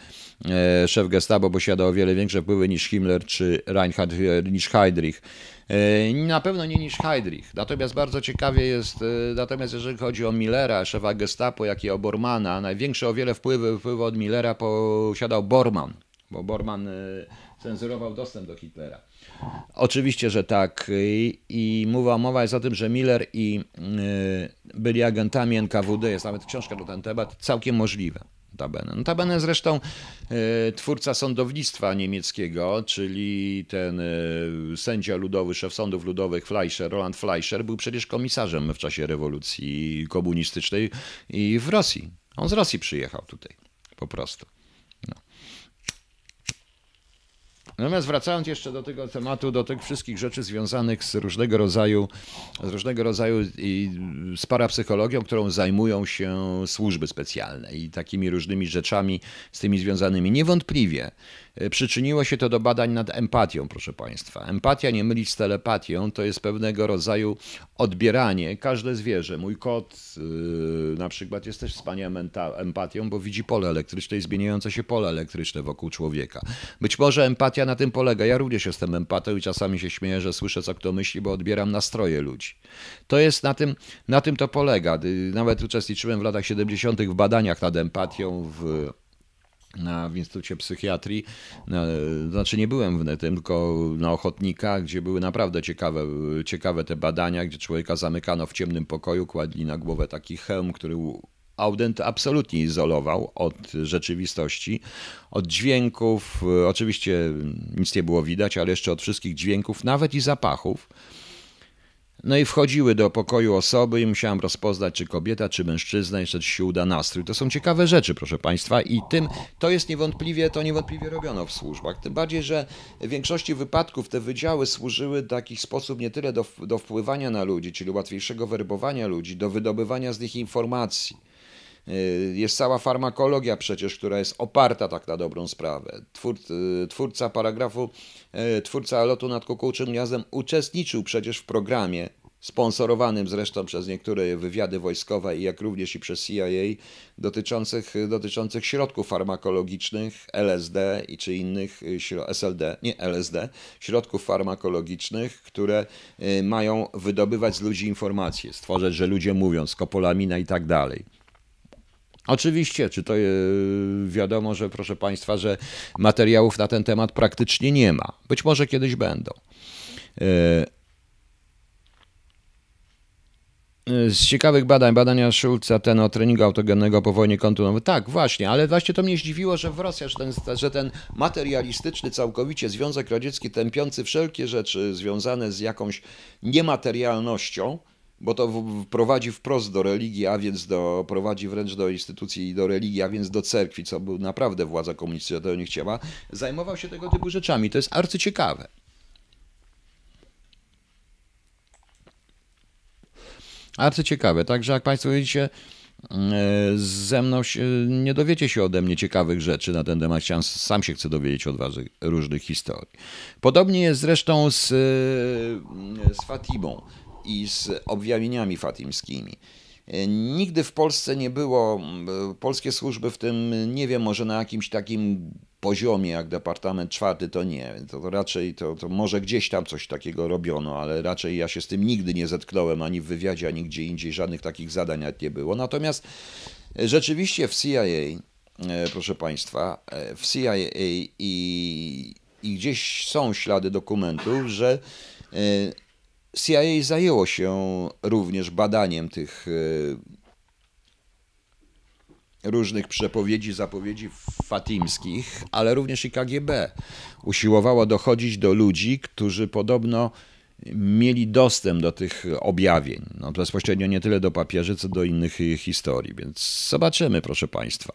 e, szef Gestapo, posiada o wiele większe wpływy niż Himmler czy Reinhard, e, niż Heydrich. E, na pewno nie niż Heydrich. Natomiast bardzo ciekawie jest, e, natomiast jeżeli chodzi o Millera, szefa Gestapo, jak i o Bormana, największe o wiele wpływy, wpływy od Millera posiadał Borman, bo Borman e, cenzurował dostęp do Hitlera. Oczywiście, że tak. I mowa, mowa jest o tym, że Miller i y, byli agentami NKWD. Jest nawet książka na ten temat. Całkiem możliwe. Notabene. Notabene zresztą y, twórca sądownictwa niemieckiego, czyli ten y, sędzia ludowy, szef sądów ludowych Fleischer, Roland Fleischer, był przecież komisarzem w czasie rewolucji komunistycznej i w Rosji. On z Rosji przyjechał tutaj po prostu. Natomiast wracając jeszcze do tego tematu, do tych wszystkich rzeczy związanych z różnego rodzaju, z różnego rodzaju i z parapsychologią, którą zajmują się służby specjalne i takimi różnymi rzeczami z tymi związanymi. Niewątpliwie E, przyczyniło się to do badań nad empatią, proszę Państwa. Empatia nie mylić z telepatią, to jest pewnego rodzaju odbieranie. Każde zwierzę, mój kot yy, na przykład jest też wspaniałą empatią, bo widzi pole elektryczne i zmieniające się pole elektryczne wokół człowieka. Być może empatia na tym polega. Ja również jestem empatą i czasami się śmieję, że słyszę, co kto myśli, bo odbieram nastroje ludzi. To jest na tym, na tym to polega. Y, nawet uczestniczyłem w latach 70. w badaniach nad empatią w na, w Instytucie Psychiatrii. E, znaczy nie byłem w e tym, tylko na Ochotnika, gdzie były naprawdę ciekawe, ciekawe te badania, gdzie człowieka zamykano w ciemnym pokoju, kładli na głowę taki hełm, który Audent absolutnie izolował od rzeczywistości, od dźwięków, e, oczywiście nic nie było widać, ale jeszcze od wszystkich dźwięków, nawet i zapachów. No i wchodziły do pokoju osoby i musiałam rozpoznać, czy kobieta, czy mężczyzna, jeszcze czy się uda nastrój. To są ciekawe rzeczy, proszę Państwa, i tym to jest niewątpliwie, to niewątpliwie robiono w służbach. Tym bardziej, że w większości wypadków te wydziały służyły w taki sposób nie tyle do, do wpływania na ludzi, czyli łatwiejszego werbowania ludzi, do wydobywania z nich informacji. Y, jest cała farmakologia przecież, która jest oparta tak na dobrą sprawę. Twór, y, twórca paragrafu E, twórca lotu nad Kukułczym Gniazdem, uczestniczył przecież w programie sponsorowanym zresztą przez niektóre wywiady wojskowe, jak również i przez CIA, dotyczących, dotyczących środków farmakologicznych LSD i czy innych y, SLD, nie LSD, środków farmakologicznych, które y, mają wydobywać z ludzi informacje, stworzyć, że ludzie mówią, skopolamina i tak dalej. Oczywiście, czy to e, wiadomo, że proszę Państwa, że materiałów na ten temat praktycznie nie ma. Być może kiedyś będą. E, e, z ciekawych badań, badania Schulza, ten o treningu autogennego po wojnie kontynuował. Tak, właśnie, ale właśnie to mnie zdziwiło, że w Rosji, że ten, że ten materialistyczny całkowicie Związek Radziecki tępiący wszelkie rzeczy związane z jakąś niematerialnością, bo to w, prowadzi wprost do religii, a więc do, prowadzi wręcz do instytucji i do religii, a więc do cerkwi, co był naprawdę władza komunistyczna to nie chciała, zajmował się tego typu rzeczami. To jest arcyciekawe. Arcyciekawe. Także jak Państwo widzicie, e, ze mną się, nie dowiecie się ode mnie ciekawych rzeczy na ten temat. Chciałem, sam się chcę dowiedzieć od Was różnych historii. Podobnie jest zresztą z, e, z Fatimą i z objawieniami fatimskimi. E, nigdy w Polsce nie było, e, polskie służby w tym, nie wiem, może na jakimś takim poziomie jak Departament Czwarty, to nie. To, to raczej, to, to może gdzieś tam coś takiego robiono, ale raczej ja się z tym nigdy nie zetknąłem, ani w wywiadzie, ani gdzie indziej, żadnych takich zadań nie było. Natomiast e, rzeczywiście w CIA, proszę Państwa, w CIA i, i gdzieś są ślady dokumentów, że CIA zajęło się również badaniem tych e, różnych przepowiedzi, zapowiedzi fatimskich, ale również i KGB usiłowało dochodzić do ludzi, którzy podobno mieli dostęp do tych objawień. No, bezpośrednio nie tyle do papieży, co do innych e, historii. Więc zobaczymy, proszę Państwa.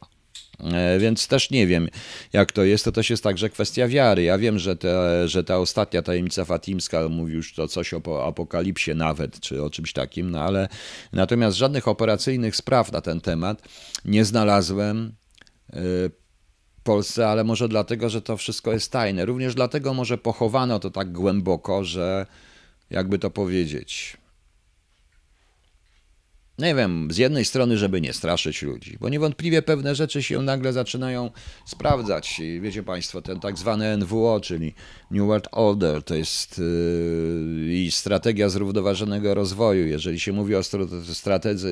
E, więc też nie wiem, jak to jest. To też jest także kwestia wiary. Ja wiem, że, te, że ta ostatnia tajemnica fatimska mówi już to coś o apokalipsie nawet, czy o czymś takim, no ale natomiast żadnych operacyjnych spraw na ten temat nie znalazłem. E, w Polsce, ale może dlatego, że to wszystko jest tajne. Również dlatego może pochowano to tak głęboko, że jakby to powiedzieć, nie no wiem, z jednej strony, żeby nie straszyć ludzi, bo niewątpliwie pewne rzeczy się nagle zaczynają sprawdzać. wiecie Państwo, ten tak zwany NWO, czyli New World Order, to jest yy, i strategia zrównoważonego rozwoju. Jeżeli się mówi o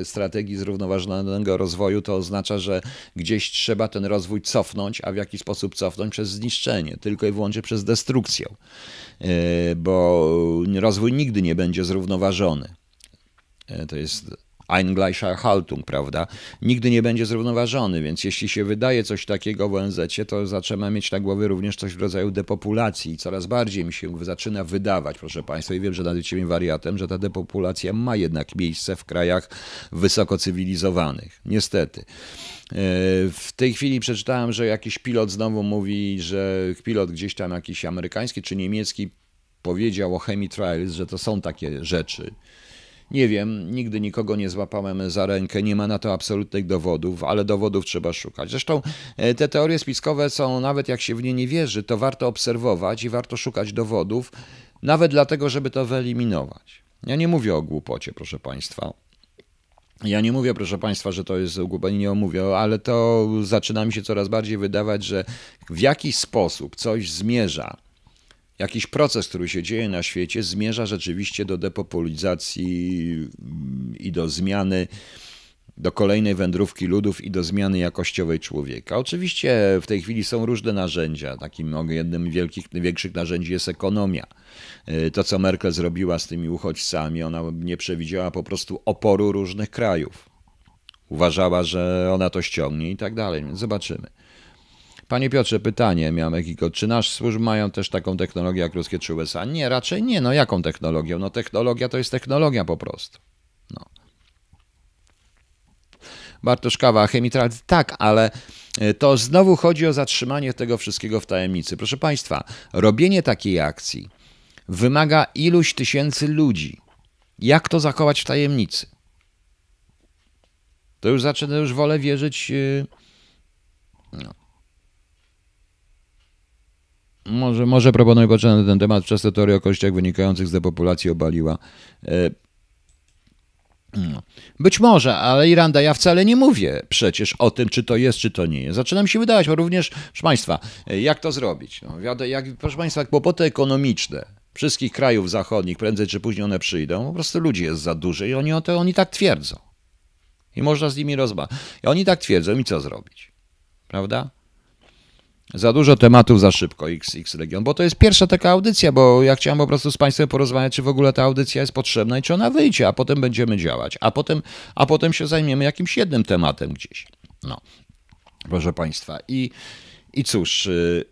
strategii zrównoważonego rozwoju, to oznacza, że gdzieś trzeba ten rozwój cofnąć, a w jaki sposób cofnąć? Przez zniszczenie, tylko i wyłącznie przez destrukcję, yy, bo rozwój nigdy nie będzie zrównoważony. Yy, to jest Ein gleicher Haltung, prawda, nigdy nie będzie zrównoważony, więc jeśli się wydaje coś takiego w ONZ, to zaczynamy mieć na głowie również coś w rodzaju depopulacji i coraz bardziej mi się zaczyna wydawać, proszę Państwa, i wiem, że nazywacie mi wariatem, że ta depopulacja ma jednak miejsce w krajach wysoko cywilizowanych. Niestety. E, w tej chwili przeczytałem, że jakiś pilot znowu mówi, że pilot gdzieś tam jakiś amerykański czy niemiecki powiedział o Chemie Trials, że to są takie rzeczy. Nie wiem, nigdy nikogo nie złapałem za rękę, nie ma na to absolutnych dowodów, ale dowodów trzeba szukać. Zresztą e, te teorie spiskowe są, nawet jak się w nie nie wierzy, to warto obserwować i warto szukać dowodów, nawet dlatego, żeby to wyeliminować. Ja nie mówię o głupocie, proszę Państwa. Ja nie mówię, proszę Państwa, że to jest głupanie, nie omówię, ale to zaczyna mi się coraz bardziej wydawać, że w jaki sposób coś zmierza jakiś proces, który się dzieje na świecie, zmierza rzeczywiście do depopulizacji mm, i do zmiany, do kolejnej wędrówki ludów i do zmiany jakościowej człowieka. Oczywiście w tej chwili są różne narzędzia. Takim jednym wielkich, większych narzędzi jest ekonomia. Y, to, co Merkel zrobiła z tymi uchodźcami, ona nie przewidziała po prostu oporu różnych krajów. Uważała, że ona to ściągnie i tak dalej, więc zobaczymy. Panie Piotrze, pytanie miałem Ekiko. Czy nasz służb mają też taką technologię jak ruskie czy USA? Nie, raczej nie. No jaką technologię? No technologia to jest technologia po prostu. No. Bartosz Kawa, chemitral, tak, ale e, to znowu chodzi o zatrzymanie tego wszystkiego w tajemnicy. Proszę Państwa, robienie takiej akcji wymaga iluś tysięcy ludzi. Jak to zachować w tajemnicy? To już zaczynę, już wolę wierzyć. Y, no może, może proponuję poczekać na ten temat. Często teoria o kościach wynikających z depopulacji obaliła. E, no. Być może, ale Iranda, ja wcale nie mówię przecież o tym, czy to jest, czy to nie jest. Zaczyna mi się wydawać, bo również, proszę Państwa, e, jak to zrobić? No, jak, proszę Państwa, kłopoty ekonomiczne wszystkich krajów zachodnich, prędzej czy później one przyjdą, po prostu ludzi jest za dużo i oni, o to, oni tak twierdzą. I można z nimi rozmawiać. I oni tak twierdzą i co zrobić? Prawda? Za dużo tematów za szybko, XX Legion, bo to jest pierwsza taka audycja, bo ja chciałem po prostu z Państwem porozmawiać, czy w ogóle ta audycja jest potrzebna i czy ona wyjdzie, a potem będziemy działać, a potem, a potem się zajmiemy jakimś jednym tematem gdzieś. No, proszę Państwa. I, i cóż, yy,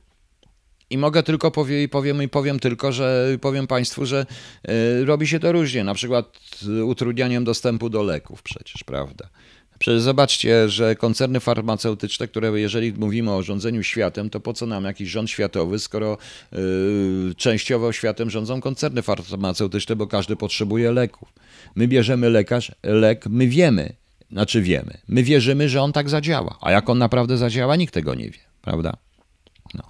i mogę tylko powie, powiem i powiem tylko, że powiem Państwu, że yy, robi się to różnie, na przykład utrudnianiem dostępu do leków przecież, prawda? Przecież zobaczcie, że koncerny farmaceutyczne, które jeżeli mówimy o rządzeniu światem, to po co nam jakiś rząd światowy, skoro yy, częściowo światem rządzą koncerny farmaceutyczne, bo każdy potrzebuje leków. My bierzemy lekarz, lek, my wiemy, znaczy wiemy, my wierzymy, że on tak zadziała, a jak on naprawdę zadziała, nikt tego nie wie, prawda? No.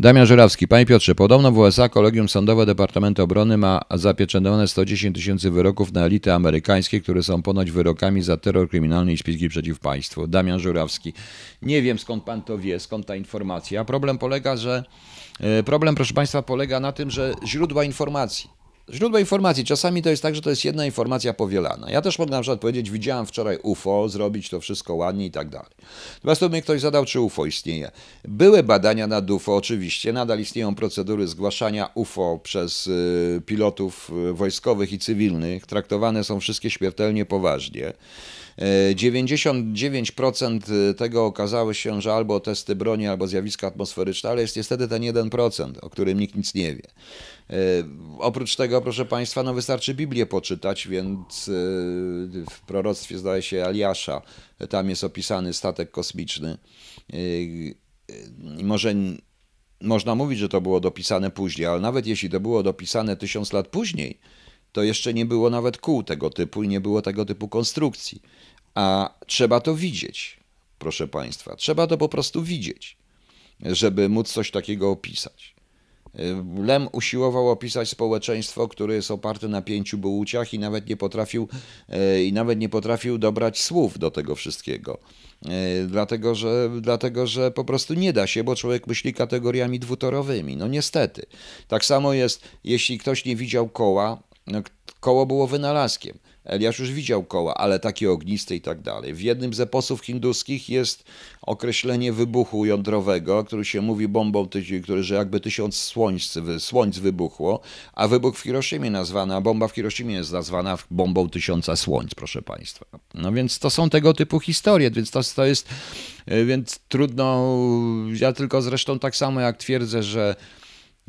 Damian Żurawski, Panie Piotrze, podobno w USA Kolegium Sądowe Departamentu Obrony ma zapieczętowane 110 tysięcy wyroków na elity amerykańskie, które są ponoć wyrokami za terror kryminalny i śpizgi przeciw państwu. Damian Żurawski, nie wiem skąd Pan to wie, skąd ta informacja. Problem polega, że e, problem, proszę Państwa, polega na tym, że źródła informacji Źródła informacji. Czasami to jest tak, że to jest jedna informacja powielana. Ja też mogę na przykład powiedzieć, widziałem wczoraj UFO, zrobić to wszystko ładnie i tak dalej. Natomiast tu mnie ktoś zadał, czy UFO istnieje. Były badania nad UFO, oczywiście. Nadal istnieją procedury zgłaszania UFO przez y, pilotów y, wojskowych i cywilnych. Traktowane są wszystkie śmiertelnie poważnie. 99% e, e, tego okazało się, że albo testy broni, albo zjawiska atmosferyczne, ale jest niestety ten 1%, o którym nikt nic nie wie. E, oprócz tego, proszę Państwa, no wystarczy Biblię poczytać, więc w proroctwie zdaje się Aliasza, tam jest opisany statek kosmiczny. Może można mówić, że to było dopisane później, ale nawet jeśli to było dopisane tysiąc lat później, to jeszcze nie było nawet kół tego typu i nie było tego typu konstrukcji. A trzeba to widzieć, proszę Państwa. Trzeba to po prostu widzieć, żeby móc coś takiego opisać. Lem usiłował opisać społeczeństwo, które jest oparte na pięciu byłuciach i nawet nie potrafił, e, i nawet nie potrafił dobrać słów do tego wszystkiego. E, dlatego że, dlatego, że po prostu nie da się, bo człowiek myśli kategoriami dwutorowymi. No niestety. Tak samo jest, jeśli ktoś nie widział koła, no, koło było wynalazkiem. Eliasz już widział koła, ale takie ogniste i tak dalej. W jednym z eposów hinduskich jest określenie wybuchu jądrowego, który się mówi bombą, który, że jakby tysiąc słońc, słońc wybuchło, a wybuch w Hiroshimie nazwana, bomba w Hiroshimie jest nazwana bombą tysiąca słońc, proszę Państwa. No więc to są tego typu historie, więc to, to jest, e, więc trudno, ja tylko zresztą tak samo jak twierdzę, że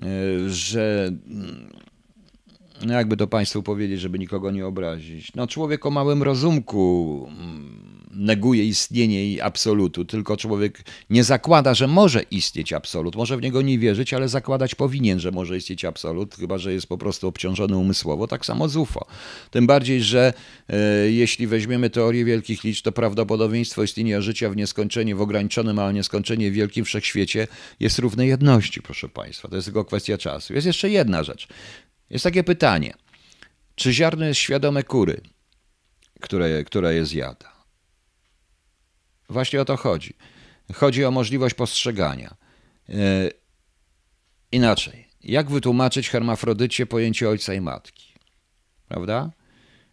e, że mm, no jakby to Państwu powiedzieć, żeby nikogo nie obrazić. No, człowiek o małym rozumku mm, neguje istnienie i absolutu, tylko człowiek nie zakłada, że może istnieć absolut. Może w niego nie wierzyć, ale zakładać powinien, że może istnieć absolut, chyba że jest po prostu obciążony umysłowo. Tak samo z UFO. Tym bardziej, że e, jeśli weźmiemy teorię wielkich liczb, to prawdopodobieństwo istnienia życia w nieskończenie, w ograniczonym, ale nieskończenie wielkim wszechświecie jest równe jedności, proszę Państwa. To jest tylko kwestia czasu. Jest jeszcze jedna rzecz. Jest takie pytanie. Czy ziarno jest świadome kury, które, które je zjada? Właśnie o to chodzi. Chodzi o możliwość postrzegania. Yy, inaczej. Jak wytłumaczyć hermafrodycie pojęcie ojca i matki? Prawda?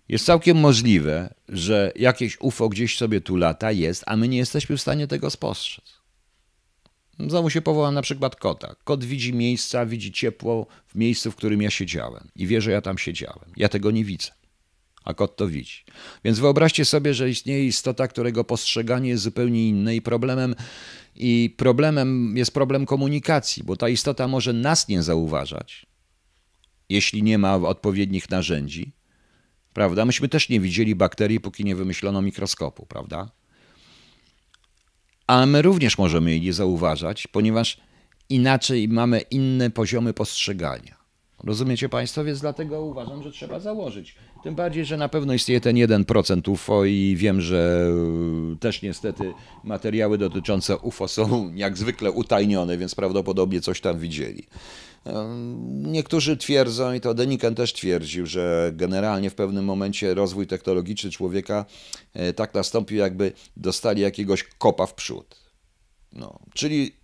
Jest całkiem możliwe, że jakieś UFO gdzieś sobie tu lata jest, a my nie jesteśmy w stanie tego spostrzec. Znowu się powołam na przykład kota. Kot widzi miejsca, widzi ciepło w miejscu, w którym ja siedziałem i wie, że ja tam siedziałem. Ja tego nie widzę, a kot to widzi. Więc wyobraźcie sobie, że istnieje istota, którego postrzeganie jest zupełnie inne i problemem, i problemem jest problem komunikacji, bo ta istota może nas nie zauważać, jeśli nie ma odpowiednich narzędzi, prawda? Myśmy też nie widzieli bakterii, póki nie wymyślono mikroskopu, prawda? ale my również możemy je zauważać, ponieważ inaczej mamy inne poziomy postrzegania. Rozumiecie Państwo? Więc dlatego uważam, że trzeba założyć. Tym bardziej, że na pewno istnieje ten 1% UFO i wiem, że e, też niestety materiały dotyczące UFO są jak zwykle utajnione, więc prawdopodobnie coś tam widzieli. Niektórzy twierdzą, i to Deniken też twierdził, że generalnie w pewnym momencie rozwój technologiczny człowieka e, tak nastąpił, jakby dostali jakiegoś kopa w przód. No, czyli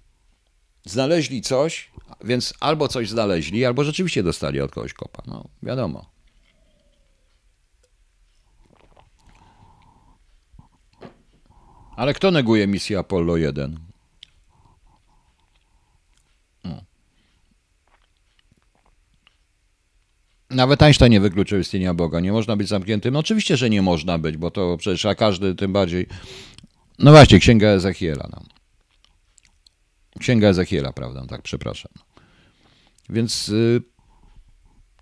znaleźli coś, więc albo coś znaleźli, albo rzeczywiście dostali od kogoś kopa. No, wiadomo. Ale kto neguje misję Apollo 1? Nawet Einstein nie wykluczył istnienia Boga. Nie można być zamkniętym. No oczywiście, że nie można być, bo to przecież a każdy tym bardziej. No właśnie, księga Ezechiela. No. Księga Ezechiela, prawda? Tak, przepraszam. Więc. Yy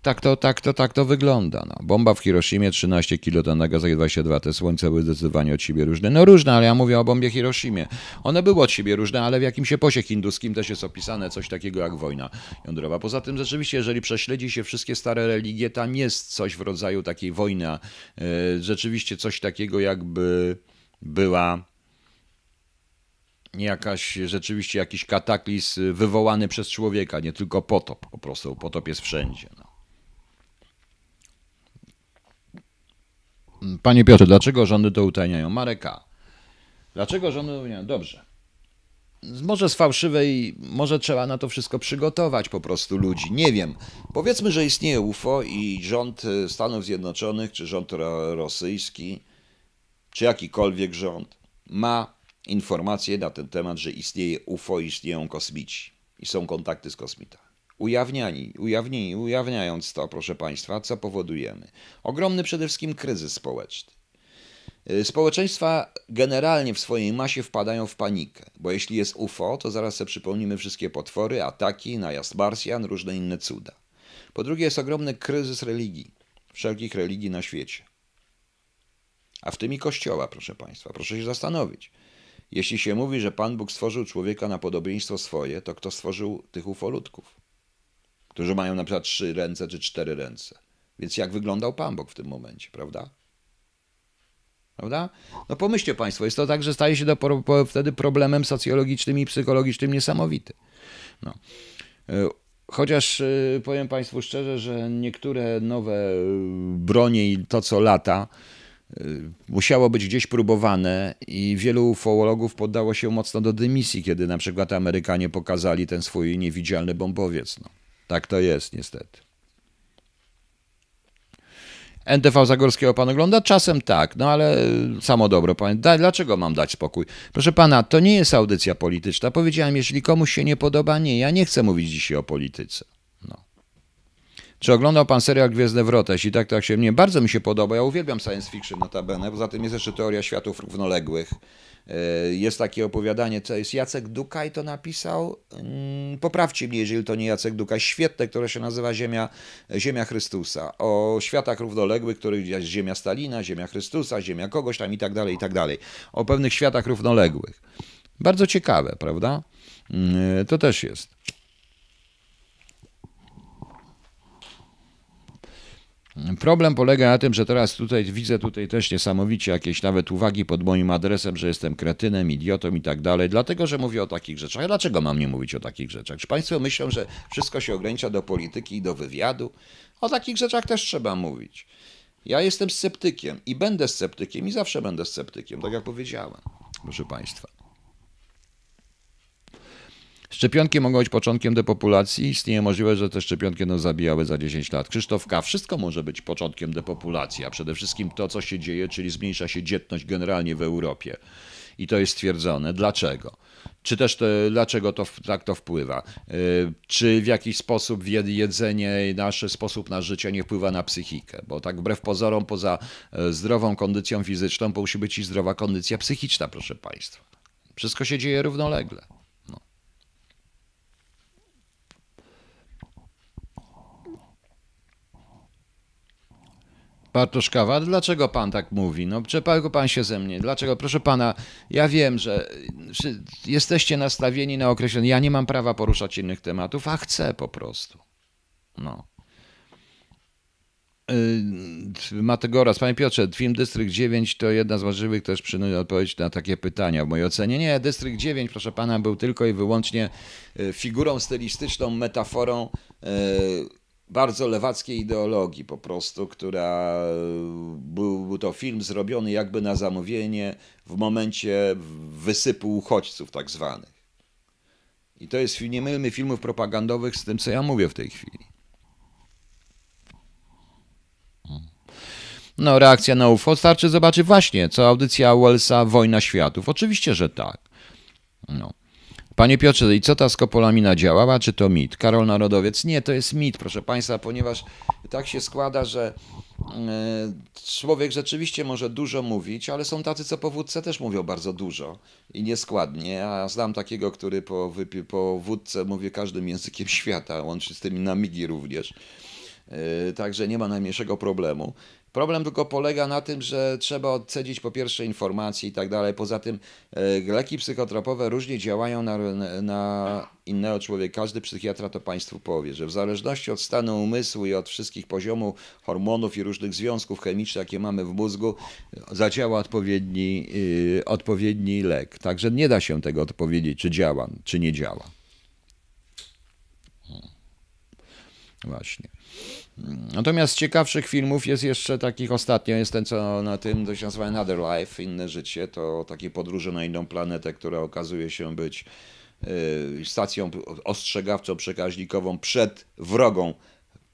tak to, tak to, tak to wygląda. No. Bomba w Hiroshimie 13 kiloton, Nagasaki 22, te słońce były zdecydowanie od siebie różne. No różne, ale ja mówię o bombie Hiroshimie. One były od siebie różne, ale w jakimś posie hinduskim też jest opisane coś takiego jak wojna jądrowa. Poza tym rzeczywiście, jeżeli prześledzi się wszystkie stare religie, tam jest coś w rodzaju takiej wojny. E, rzeczywiście coś takiego jakby była jakaś rzeczywiście jakiś kataklizm wywołany przez człowieka, nie tylko potop. Po prostu potop jest wszędzie. No. Panie Piotrze, dlaczego rządy to utajniają? Mareka. Dlaczego rządy to utajniają? Dobrze. Może z fałszywej, może trzeba na to wszystko przygotować po prostu ludzi. Nie wiem. Powiedzmy, że istnieje UFO i rząd y, Stanów Zjednoczonych, czy rząd rosyjski, czy jakikolwiek rząd ma informacje na ten temat, że istnieje UFO, istnieją kosmici i są kontakty z kosmitami. Ujawniani, ujawnieni, ujawniając to, proszę Państwa, co powodujemy? Ogromny przede wszystkim kryzys społeczny. Y, społeczeństwa generalnie w swojej masie wpadają w panikę, bo jeśli jest UFO, to zaraz sobie przypomnimy wszystkie potwory, ataki, najazd Marsjan, różne inne cuda. Po drugie jest ogromny kryzys religii, wszelkich religii na świecie. A w tym i Kościoła, proszę Państwa, proszę się zastanowić. Jeśli się mówi, że Pan Bóg stworzył człowieka na podobieństwo swoje, to kto stworzył tych ufolutków? którzy mają na przykład trzy ręce czy cztery ręce. Więc jak wyglądał Pan Bóg w tym momencie, prawda? Prawda? No pomyślcie Państwo, jest to tak, że staje się do, po, wtedy problemem socjologicznym i psychologicznym niesamowity. No. E, chociaż e, powiem Państwu szczerze, że niektóre nowe e, bronie i to, co lata, musiało być gdzieś próbowane i wielu ufołogów poddało się mocno do dymisji, kiedy na przykład Amerykanie pokazali ten swój niewidzialny bombowiec. No. Tak to jest, niestety. NTV Zagorskiego pan ogląda? Czasem tak, no ale samo dobro. Pan, dlaczego mam dać spokój? Proszę pana, to nie jest audycja polityczna. Powiedziałem, jeśli komuś się nie podoba, nie, ja nie chcę mówić dzisiaj o polityce. No. Czy oglądał pan serial Gwiezdne Wrota? Jeśli tak, to jak się mnie bardzo mi się podoba. Ja uwielbiam science fiction notabene, poza tym jest jeszcze teoria światów równoległych. E, jest takie opowiadanie, to jest Jacek Dukaj to napisał. Mm, poprawcie mnie, jeżeli to nie Jacek Dukaj. Świetne, które się nazywa Ziemia, Ziemia Chrystusa. O światach równoległych, których jest Ziemia Stalina, Ziemia Chrystusa, Ziemia kogoś tam i tak dalej, i tak dalej. O pewnych światach równoległych. Bardzo ciekawe, prawda? Mm, e, to też jest. Problem polega na tym, że teraz tutaj widzę tutaj też niesamowicie jakieś nawet uwagi pod moim adresem, że jestem kretynem, idiotą i tak dalej, dlatego że mówię o takich rzeczach. A dlaczego mam nie mówić o takich rzeczach? Czy Państwo myślą, że wszystko się ogranicza do polityki i do wywiadu? O takich rzeczach też trzeba mówić. Ja jestem sceptykiem i będę sceptykiem i zawsze będę sceptykiem, tak jak powiedziałem, proszę Państwa. Szczepionki mogą być początkiem depopulacji. Istnieje możliwość, że te szczepionki będą zabijały za 10 lat. Krzysztof Wszystko może być początkiem depopulacji, a przede wszystkim to, co się dzieje, czyli zmniejsza się dzietność generalnie w Europie. I to jest stwierdzone. Dlaczego? czy też to, dlaczego to, tak to wpływa. E, czy w jakiś sposób jedzenie, nasz sposób na życie nie wpływa na psychikę, bo tak wbrew pozorom, poza e, zdrową kondycją fizyczną, musi być i zdrowa kondycja psychiczna, proszę Państwa. Wszystko się dzieje równolegle. Bartoszkawa, dlaczego pan tak mówi? No, przeparł pan się ze mnie. Dlaczego? Proszę pana, ja wiem, że jesteście nastawieni na określenie. Ja nie mam prawa poruszać innych tematów, a chcę po prostu. No. Y, Mategoras, panie Piotrze, film Dystrykt 9 to jedna z możliwych też przynajmniej odpowiedź na takie pytania w mojej ocenie. Nie, Dystrykt 9, proszę pana, był tylko i wyłącznie y, figurą stylistyczną, metaforą y, bardzo lewackiej ideologii po prostu, która e, był, był to film zrobiony jakby na zamówienie w momencie wysypu uchodźców tak zwanych. I to jest, nie mylmy filmów propagandowych z tym, co ja mówię w tej chwili. No, reakcja na UFO. Starczy zobaczyć właśnie, co audycja Wellsa Wojna Światów. Oczywiście, że tak. No. Panie Piotrze, i co ta skopolamina działała, czy to mit? Karol Narodowiec, nie, to jest mit, proszę Państwa, ponieważ tak się składa, że e, człowiek rzeczywiście może dużo mówić, ale są tacy, co po wódce też mówią bardzo dużo i nieskładnie, a znam takiego, który po, po wódce mówi każdym językiem świata, łącznie z tymi namigi również. E, także nie ma najmniejszego problemu. Problem tylko polega na tym, że trzeba odcedzić po pierwsze informacje i tak dalej. Poza tym e, leki psychotropowe różnie działają na, na innego człowieka. Każdy psychiatra to Państwu powie, że w zależności od stanu umysłu i od wszystkich poziomów hormonów i różnych związków chemicznych, jakie mamy w mózgu, zadziała odpowiedni, yy, odpowiedni lek. Także nie da się tego odpowiedzieć, czy działa, czy nie działa. Hmm. Właśnie. Natomiast ciekawszych filmów jest jeszcze takich ostatnio, jest ten co na tym, to się nazywa Another Life, Inne Życie, to takie podróże na inną planetę, która okazuje się być y, stacją ostrzegawczą przekaźnikową przed wrogą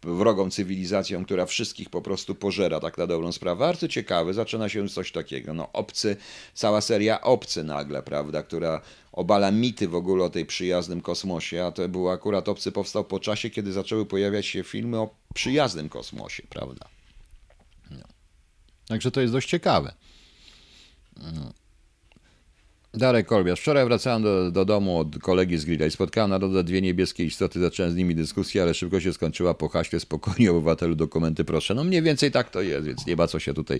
wrogą cywilizacją, która wszystkich po prostu pożera, tak na dobrą sprawę. bardzo ciekawy, zaczyna się coś takiego. No, obcy, cała seria obcy nagle, prawda, która obala mity w ogóle o tej przyjaznym kosmosie, a to był akurat obcy powstał po czasie, kiedy zaczęły pojawiać się filmy o przyjaznym kosmosie, prawda? No. Także to jest dość ciekawe. No. Darek Kolbiasz. Wczoraj wracałem do, do, domu od kolegi z grilla i spotkałem na drodze dwie niebieskie istoty. Zacząłem z nimi dyskusję, ale szybko się skończyła po haśle. Spokojnie, obywatelu, dokumenty proszę. No mniej więcej tak to jest, więc nie ma co się tutaj...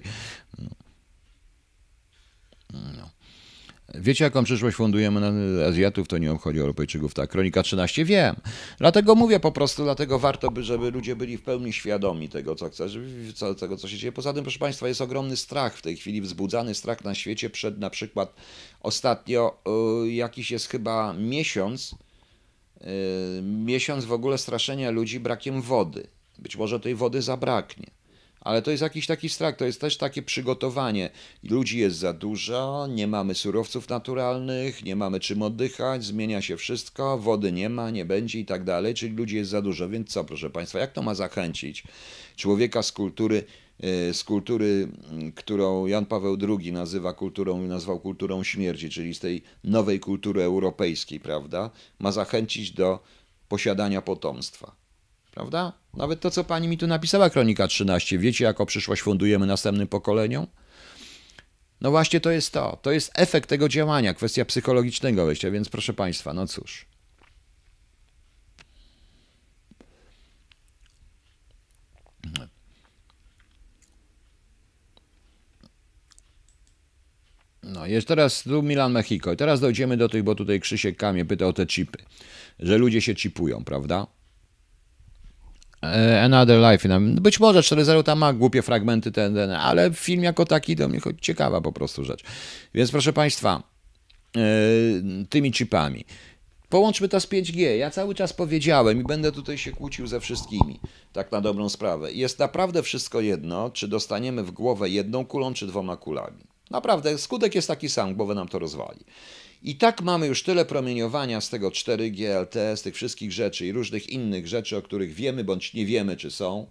No. no. Wiecie, jaką przyszłość fundujemy na Azjatów, to nie obchodzi Europejczyków, tak. Kronika 13, wiem. Dlatego mówię po prostu, dlatego warto, by, żeby ludzie byli w pełni świadomi tego, co chce, tego, co się dzieje. Poza tym, proszę Państwa, jest ogromny strach w tej chwili, wzbudzany strach na świecie przed na przykład ostatnio y, jakiś jest chyba miesiąc, y, miesiąc w ogóle straszenia ludzi brakiem wody. Być może tej wody zabraknie. Ale to jest jakiś taki strach, to jest też takie przygotowanie. Ludzi jest za dużo, nie mamy surowców naturalnych, nie mamy czym oddychać, zmienia się wszystko, wody nie ma, nie będzie i tak dalej, czyli ludzi jest za dużo. Więc co, proszę Państwa, jak to ma zachęcić człowieka z kultury, y, z kultury, mm, którą Jan Paweł II nazywa kulturą, nazwał kulturą śmierci, czyli z tej nowej kultury europejskiej, prawda, ma zachęcić do posiadania potomstwa. Prawda? Nawet to, co pani mi tu napisała, Kronika 13. Wiecie, jako przyszłość fundujemy następnym pokoleniom? No właśnie to jest to. To jest efekt tego działania, kwestia psychologicznego wejścia, więc proszę państwa, no cóż. No, jest teraz tu Milan Mexico. I teraz dojdziemy do tych, bo tutaj Krzysiek Kamie pyta o te chipy, że ludzie się chipują, prawda? E, Another Life. No, być może 4.0 tam ma głupie fragmenty, ten, ten, ale film jako taki do mnie choć ciekawa po prostu rzecz. Więc proszę Państwa, e, tymi chipami. Połączmy to z 5G. Ja cały czas powiedziałem i będę tutaj się kłócił ze wszystkimi, tak na dobrą sprawę. Jest naprawdę wszystko jedno, czy dostaniemy w głowę jedną kulą, czy dwoma kulami. Naprawdę, skutek jest taki sam, głowę nam to rozwali. I tak mamy już tyle promieniowania z tego 4G, LTE, z tych wszystkich rzeczy i różnych innych rzeczy, o których wiemy bądź nie wiemy, czy są,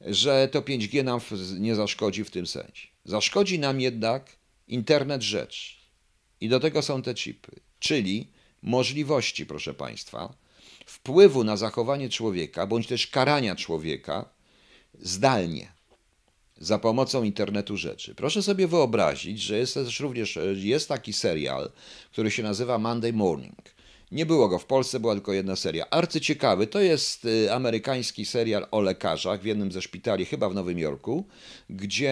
że to 5G nam nie zaszkodzi w tym sensie. Zaszkodzi nam jednak internet rzecz. I do tego są te chipy, czyli możliwości, proszę Państwa, wpływu na zachowanie człowieka bądź też karania człowieka zdalnie za pomocą internetu rzeczy. Proszę sobie wyobrazić, że jest też również e, jest taki serial, który się nazywa Monday Morning. Nie było go w Polsce, była tylko jedna seria. ciekawy. to jest y, amerykański serial o lekarzach w jednym ze szpitali, chyba w Nowym Jorku, gdzie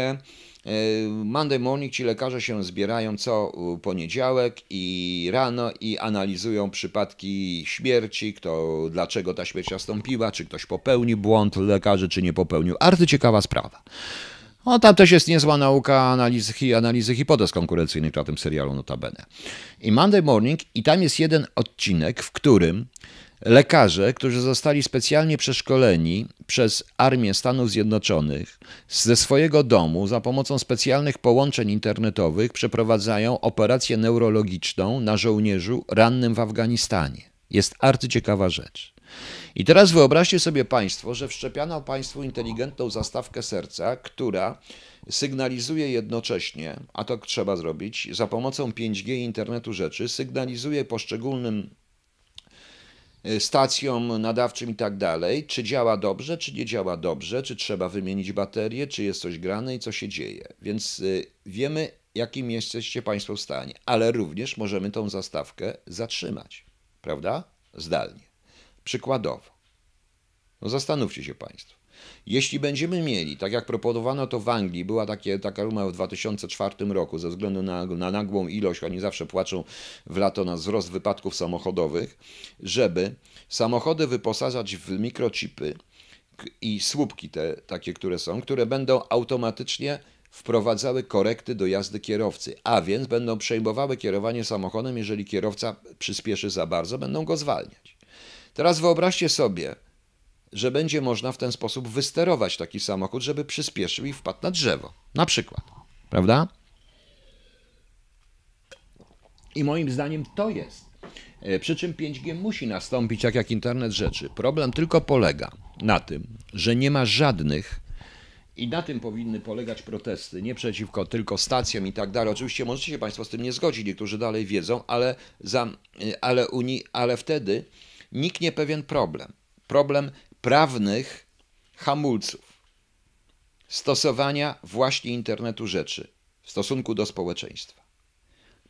e, Monday morning ci lekarze się zbierają co poniedziałek i rano i analizują przypadki śmierci, kto, dlaczego ta śmierć nastąpiła, czy ktoś popełnił błąd lekarzy, czy nie popełnił. Arty ciekawa sprawa. O, tam też jest niezła nauka analizy, analizy hipotez konkurencyjnych na tym serialu notabene. I Monday Morning, i tam jest jeden odcinek, w którym lekarze, którzy zostali specjalnie przeszkoleni przez Armię Stanów Zjednoczonych ze swojego domu za pomocą specjalnych połączeń internetowych przeprowadzają operację neurologiczną na żołnierzu rannym w Afganistanie. Jest arcyciekawa rzecz. I teraz wyobraźcie sobie Państwo, że wszczepiano Państwu inteligentną zastawkę serca, która sygnalizuje jednocześnie, a to trzeba zrobić, za pomocą 5G internetu rzeczy, sygnalizuje poszczególnym y, stacjom nadawczym i tak dalej, czy działa dobrze, czy nie działa dobrze, czy trzeba wymienić baterię, czy jest coś grane i co się dzieje. Więc y, wiemy, jakim jesteście Państwo w stanie, ale również możemy tą zastawkę zatrzymać prawda? Zdalnie. Przykładowo. No zastanówcie się Państwo. Jeśli będziemy mieli, tak jak proponowano to w Anglii, była takie, taka ruma w 2004 roku ze względu na, na nagłą ilość, oni zawsze płaczą w lato na wzrost wypadków samochodowych, żeby samochody wyposażać w mikrochipy i słupki te takie, które są, które będą automatycznie wprowadzały korekty do jazdy kierowcy, a więc będą przejmowały kierowanie samochodem, jeżeli kierowca przyspieszy za bardzo, będą go zwalniać. Teraz wyobraźcie sobie, że będzie można w ten sposób wysterować taki samochód, żeby przyspieszył i wpadł na drzewo, na przykład. Prawda? I moim zdaniem to jest. E, przy czym 5G musi nastąpić, jak jak internet rzeczy. Problem tylko polega na tym, że nie ma żadnych i na tym powinny polegać protesty, nie przeciwko tylko stacjom i tak dalej. Oczywiście możecie się Państwo z tym nie zgodzić, niektórzy dalej wiedzą, ale, za, ale, Unii, ale wtedy niknie pewien problem. Problem prawnych hamulców stosowania właśnie internetu rzeczy w stosunku do społeczeństwa.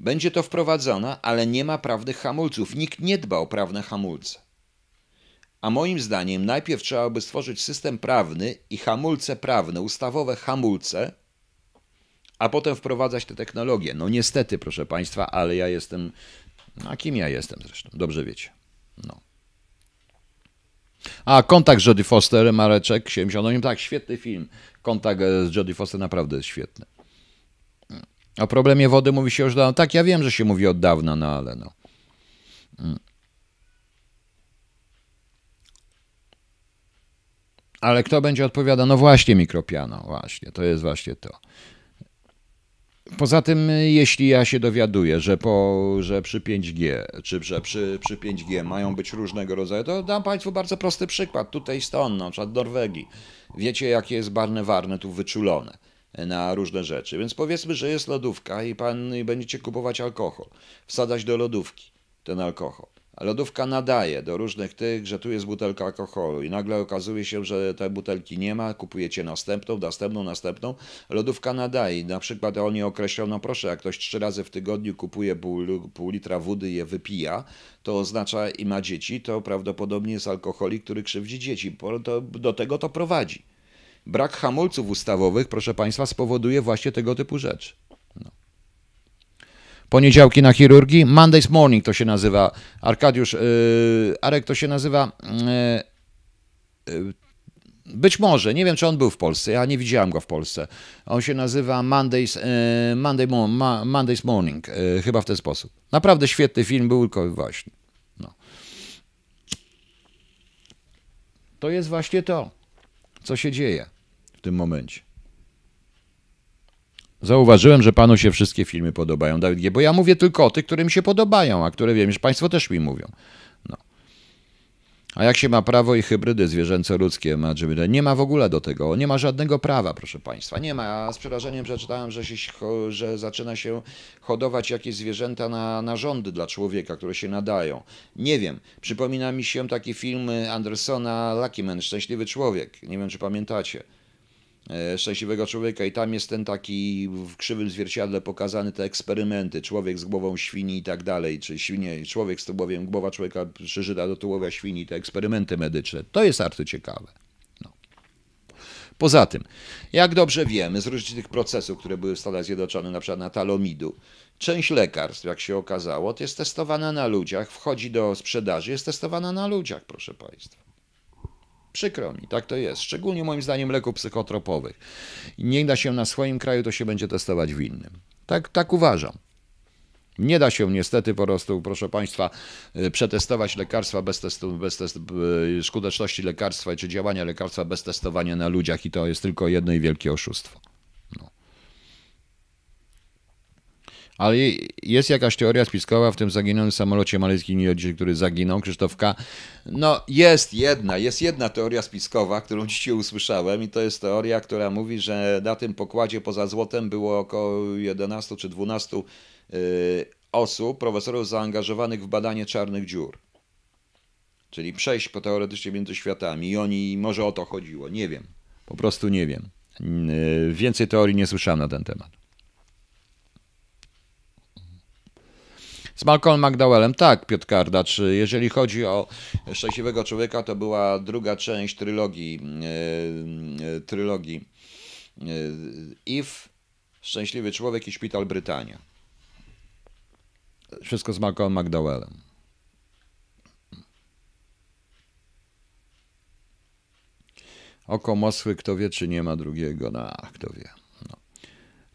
Będzie to wprowadzone, ale nie ma prawnych hamulców. Nikt nie dba o prawne hamulce. A moim zdaniem najpierw trzeba by stworzyć system prawny i hamulce prawne, ustawowe hamulce, a potem wprowadzać te technologie. No niestety, proszę Państwa, ale ja jestem. No, a kim ja jestem zresztą? Dobrze wiecie. No. A, kontakt z Jodie Foster, Mareczek, 70. Tak, świetny film. Kontakt e, z Jodie Foster naprawdę jest świetny. Mm. O problemie wody mówi się już dawno. Tak, ja wiem, że się mówi od dawna, no ale no. Mm. Ale kto będzie odpowiadał? No właśnie mikropiano, właśnie, to jest właśnie to. Poza tym, y, jeśli ja się dowiaduję, że, po, że przy 5G, czy że przy, przy 5G mają być różnego rodzaju, to dam Państwu bardzo prosty przykład. Tutaj stąd, na przykład Norwegii. Wiecie, jakie jest barne warne tu wyczulone y, na różne rzeczy. Więc powiedzmy, że jest lodówka i pan i będziecie kupować alkohol, wsadzać do lodówki ten alkohol. Lodówka nadaje do różnych tych, że tu jest butelka alkoholu i nagle okazuje się, że tej butelki nie ma, kupujecie następną, następną, następną. Lodówka nadaje. Na przykład oni określono, proszę, jak ktoś trzy razy w tygodniu kupuje pół, pół litra wody i je wypija, to oznacza i ma dzieci, to prawdopodobnie jest alkoholik, który krzywdzi dzieci. To, do tego to prowadzi. Brak hamulców ustawowych, proszę Państwa, spowoduje właśnie tego typu rzeczy poniedziałki na chirurgii. Mondays Morning to się nazywa. Arkadiusz, yy, Arek to się nazywa. Yy, yy, być może, nie wiem czy on był w Polsce, ja nie widziałem go w Polsce. On się nazywa Mondays, y, Monday, Mondays Morning, y, chyba w ten sposób. Naprawdę świetny film był, tylko właśnie. No. To jest właśnie to, co się dzieje w tym momencie. Zauważyłem, że panu się wszystkie filmy podobają, Dawid G., bo ja mówię tylko o tych, które mi się podobają, a które wiem, że państwo też mi mówią. No. A jak się ma prawo i hybrydy zwierzęco-ludzkie, ma nie ma w ogóle do tego, nie ma żadnego prawa, proszę państwa, nie ma. Ja z przerażeniem przeczytałem, że, się, że zaczyna się hodować jakieś zwierzęta na narządy dla człowieka, które się nadają. Nie wiem, przypomina mi się taki film Andersona Lucky Man, Szczęśliwy Człowiek, nie wiem czy pamiętacie. E, szczęśliwego Człowieka i tam jest ten taki w krzywym zwierciadle pokazany te eksperymenty, człowiek z głową świni i tak dalej, czy świnie, człowiek z tułowiem, głowa człowieka przyżyta do tułowia świni, te eksperymenty medyczne. To jest arty ciekawe. No. Poza tym, jak dobrze wiemy z różnych procesów, które były w Stanach Zjednoczonych, na przykład na talomidu, część lekarstw, jak się okazało, to jest testowana na ludziach, wchodzi do sprzedaży, jest testowana na ludziach, proszę Państwa. Przykro mi, tak to jest. Szczególnie moim zdaniem leków psychotropowych. Nie da się na swoim kraju, to się będzie testować w innym. Tak, tak uważam. Nie da się niestety po prostu, proszę Państwa, y, przetestować lekarstwa bez testu, bez testu, y, skuteczności lekarstwa czy działania lekarstwa bez testowania na ludziach i to jest tylko jedno i wielkie oszustwo. Ale jest jakaś teoria spiskowa w tym zaginionym samolocie malijskich nieodzieli, który zaginął, Krzysztofka. No jest jedna, jest jedna teoria spiskowa, którą dzisiaj usłyszałem i to jest teoria, która mówi, że na tym pokładzie poza złotem było około 11 czy 12 y, osób, profesorów zaangażowanych w badanie czarnych dziur. Czyli przejść po teoretycznie między światami i oni, może o to chodziło, nie wiem. Po prostu nie wiem. Y, więcej teorii nie słyszałem na ten temat. Z Malcolm McDowellem, tak, Piotr Kardacz. Jeżeli chodzi o Szczęśliwego Człowieka, to była druga część trylogii, yy, trylogii e, If, Szczęśliwy Człowiek i Szpital Brytania. Wszystko z Malcolm McDowellem. Oko Mosły, kto wie, czy nie ma drugiego. No, kto wie.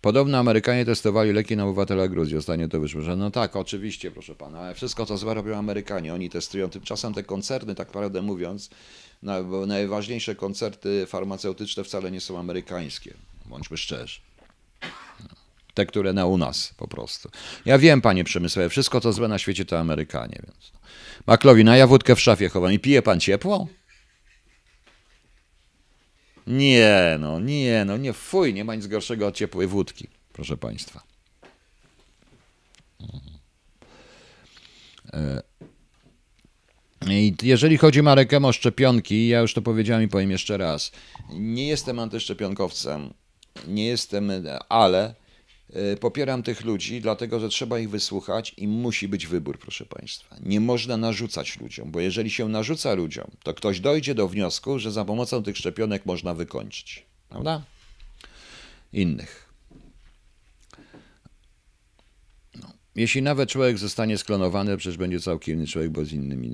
Podobno Amerykanie testowali leki na obywatela Gruzji. Ostatnio to wyszło, że no tak, oczywiście, proszę pana, ale wszystko co złe robią Amerykanie, oni testują. Tymczasem te koncerny, tak naprawdę mówiąc, bo najważniejsze koncerty farmaceutyczne wcale nie są amerykańskie, bądźmy szczerzy. Te, które na u nas po prostu. Ja wiem, panie Przemysławie, wszystko co złe na świecie to Amerykanie, więc. No. Maklowina, ja wódkę w szafie chowam i pije pan ciepło? Nie no, nie no, nie fuj, nie ma nic gorszego od ciepłej wódki, proszę Państwa. Mhm. E, I jeżeli chodzi Marekem o szczepionki, ja już to powiedziałem i powiem jeszcze raz. Nie jestem antyszczepionkowcem, nie jestem, e, ale E, popieram tych ludzi, dlatego że trzeba ich wysłuchać i musi być wybór, proszę Państwa. Nie można narzucać ludziom, bo jeżeli się narzuca ludziom, to ktoś dojdzie do wniosku, że za pomocą tych szczepionek można wykończyć. Prawda? Innych. No. Jeśli nawet człowiek zostanie sklonowany, przecież będzie całkiem inny człowiek, bo z innymi.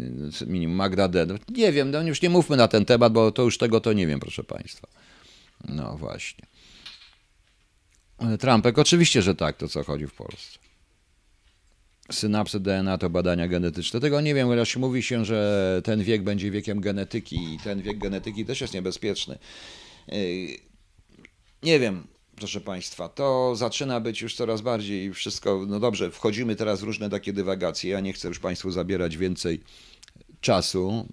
minimum Magda D. No, nie wiem, no już nie mówmy na ten temat, bo to już tego to nie wiem, proszę Państwa. No właśnie. E, Trumpek, oczywiście, że tak, to co chodzi w Polsce. Synapsy DNA to badania genetyczne. Tego nie wiem, chociaż mówi się, że ten wiek będzie wiekiem genetyki i ten wiek genetyki też jest niebezpieczny. E, nie wiem, proszę Państwa, to zaczyna być już coraz bardziej wszystko. No dobrze, wchodzimy teraz w różne takie dywagacje. Ja nie chcę już Państwu zabierać więcej czasu.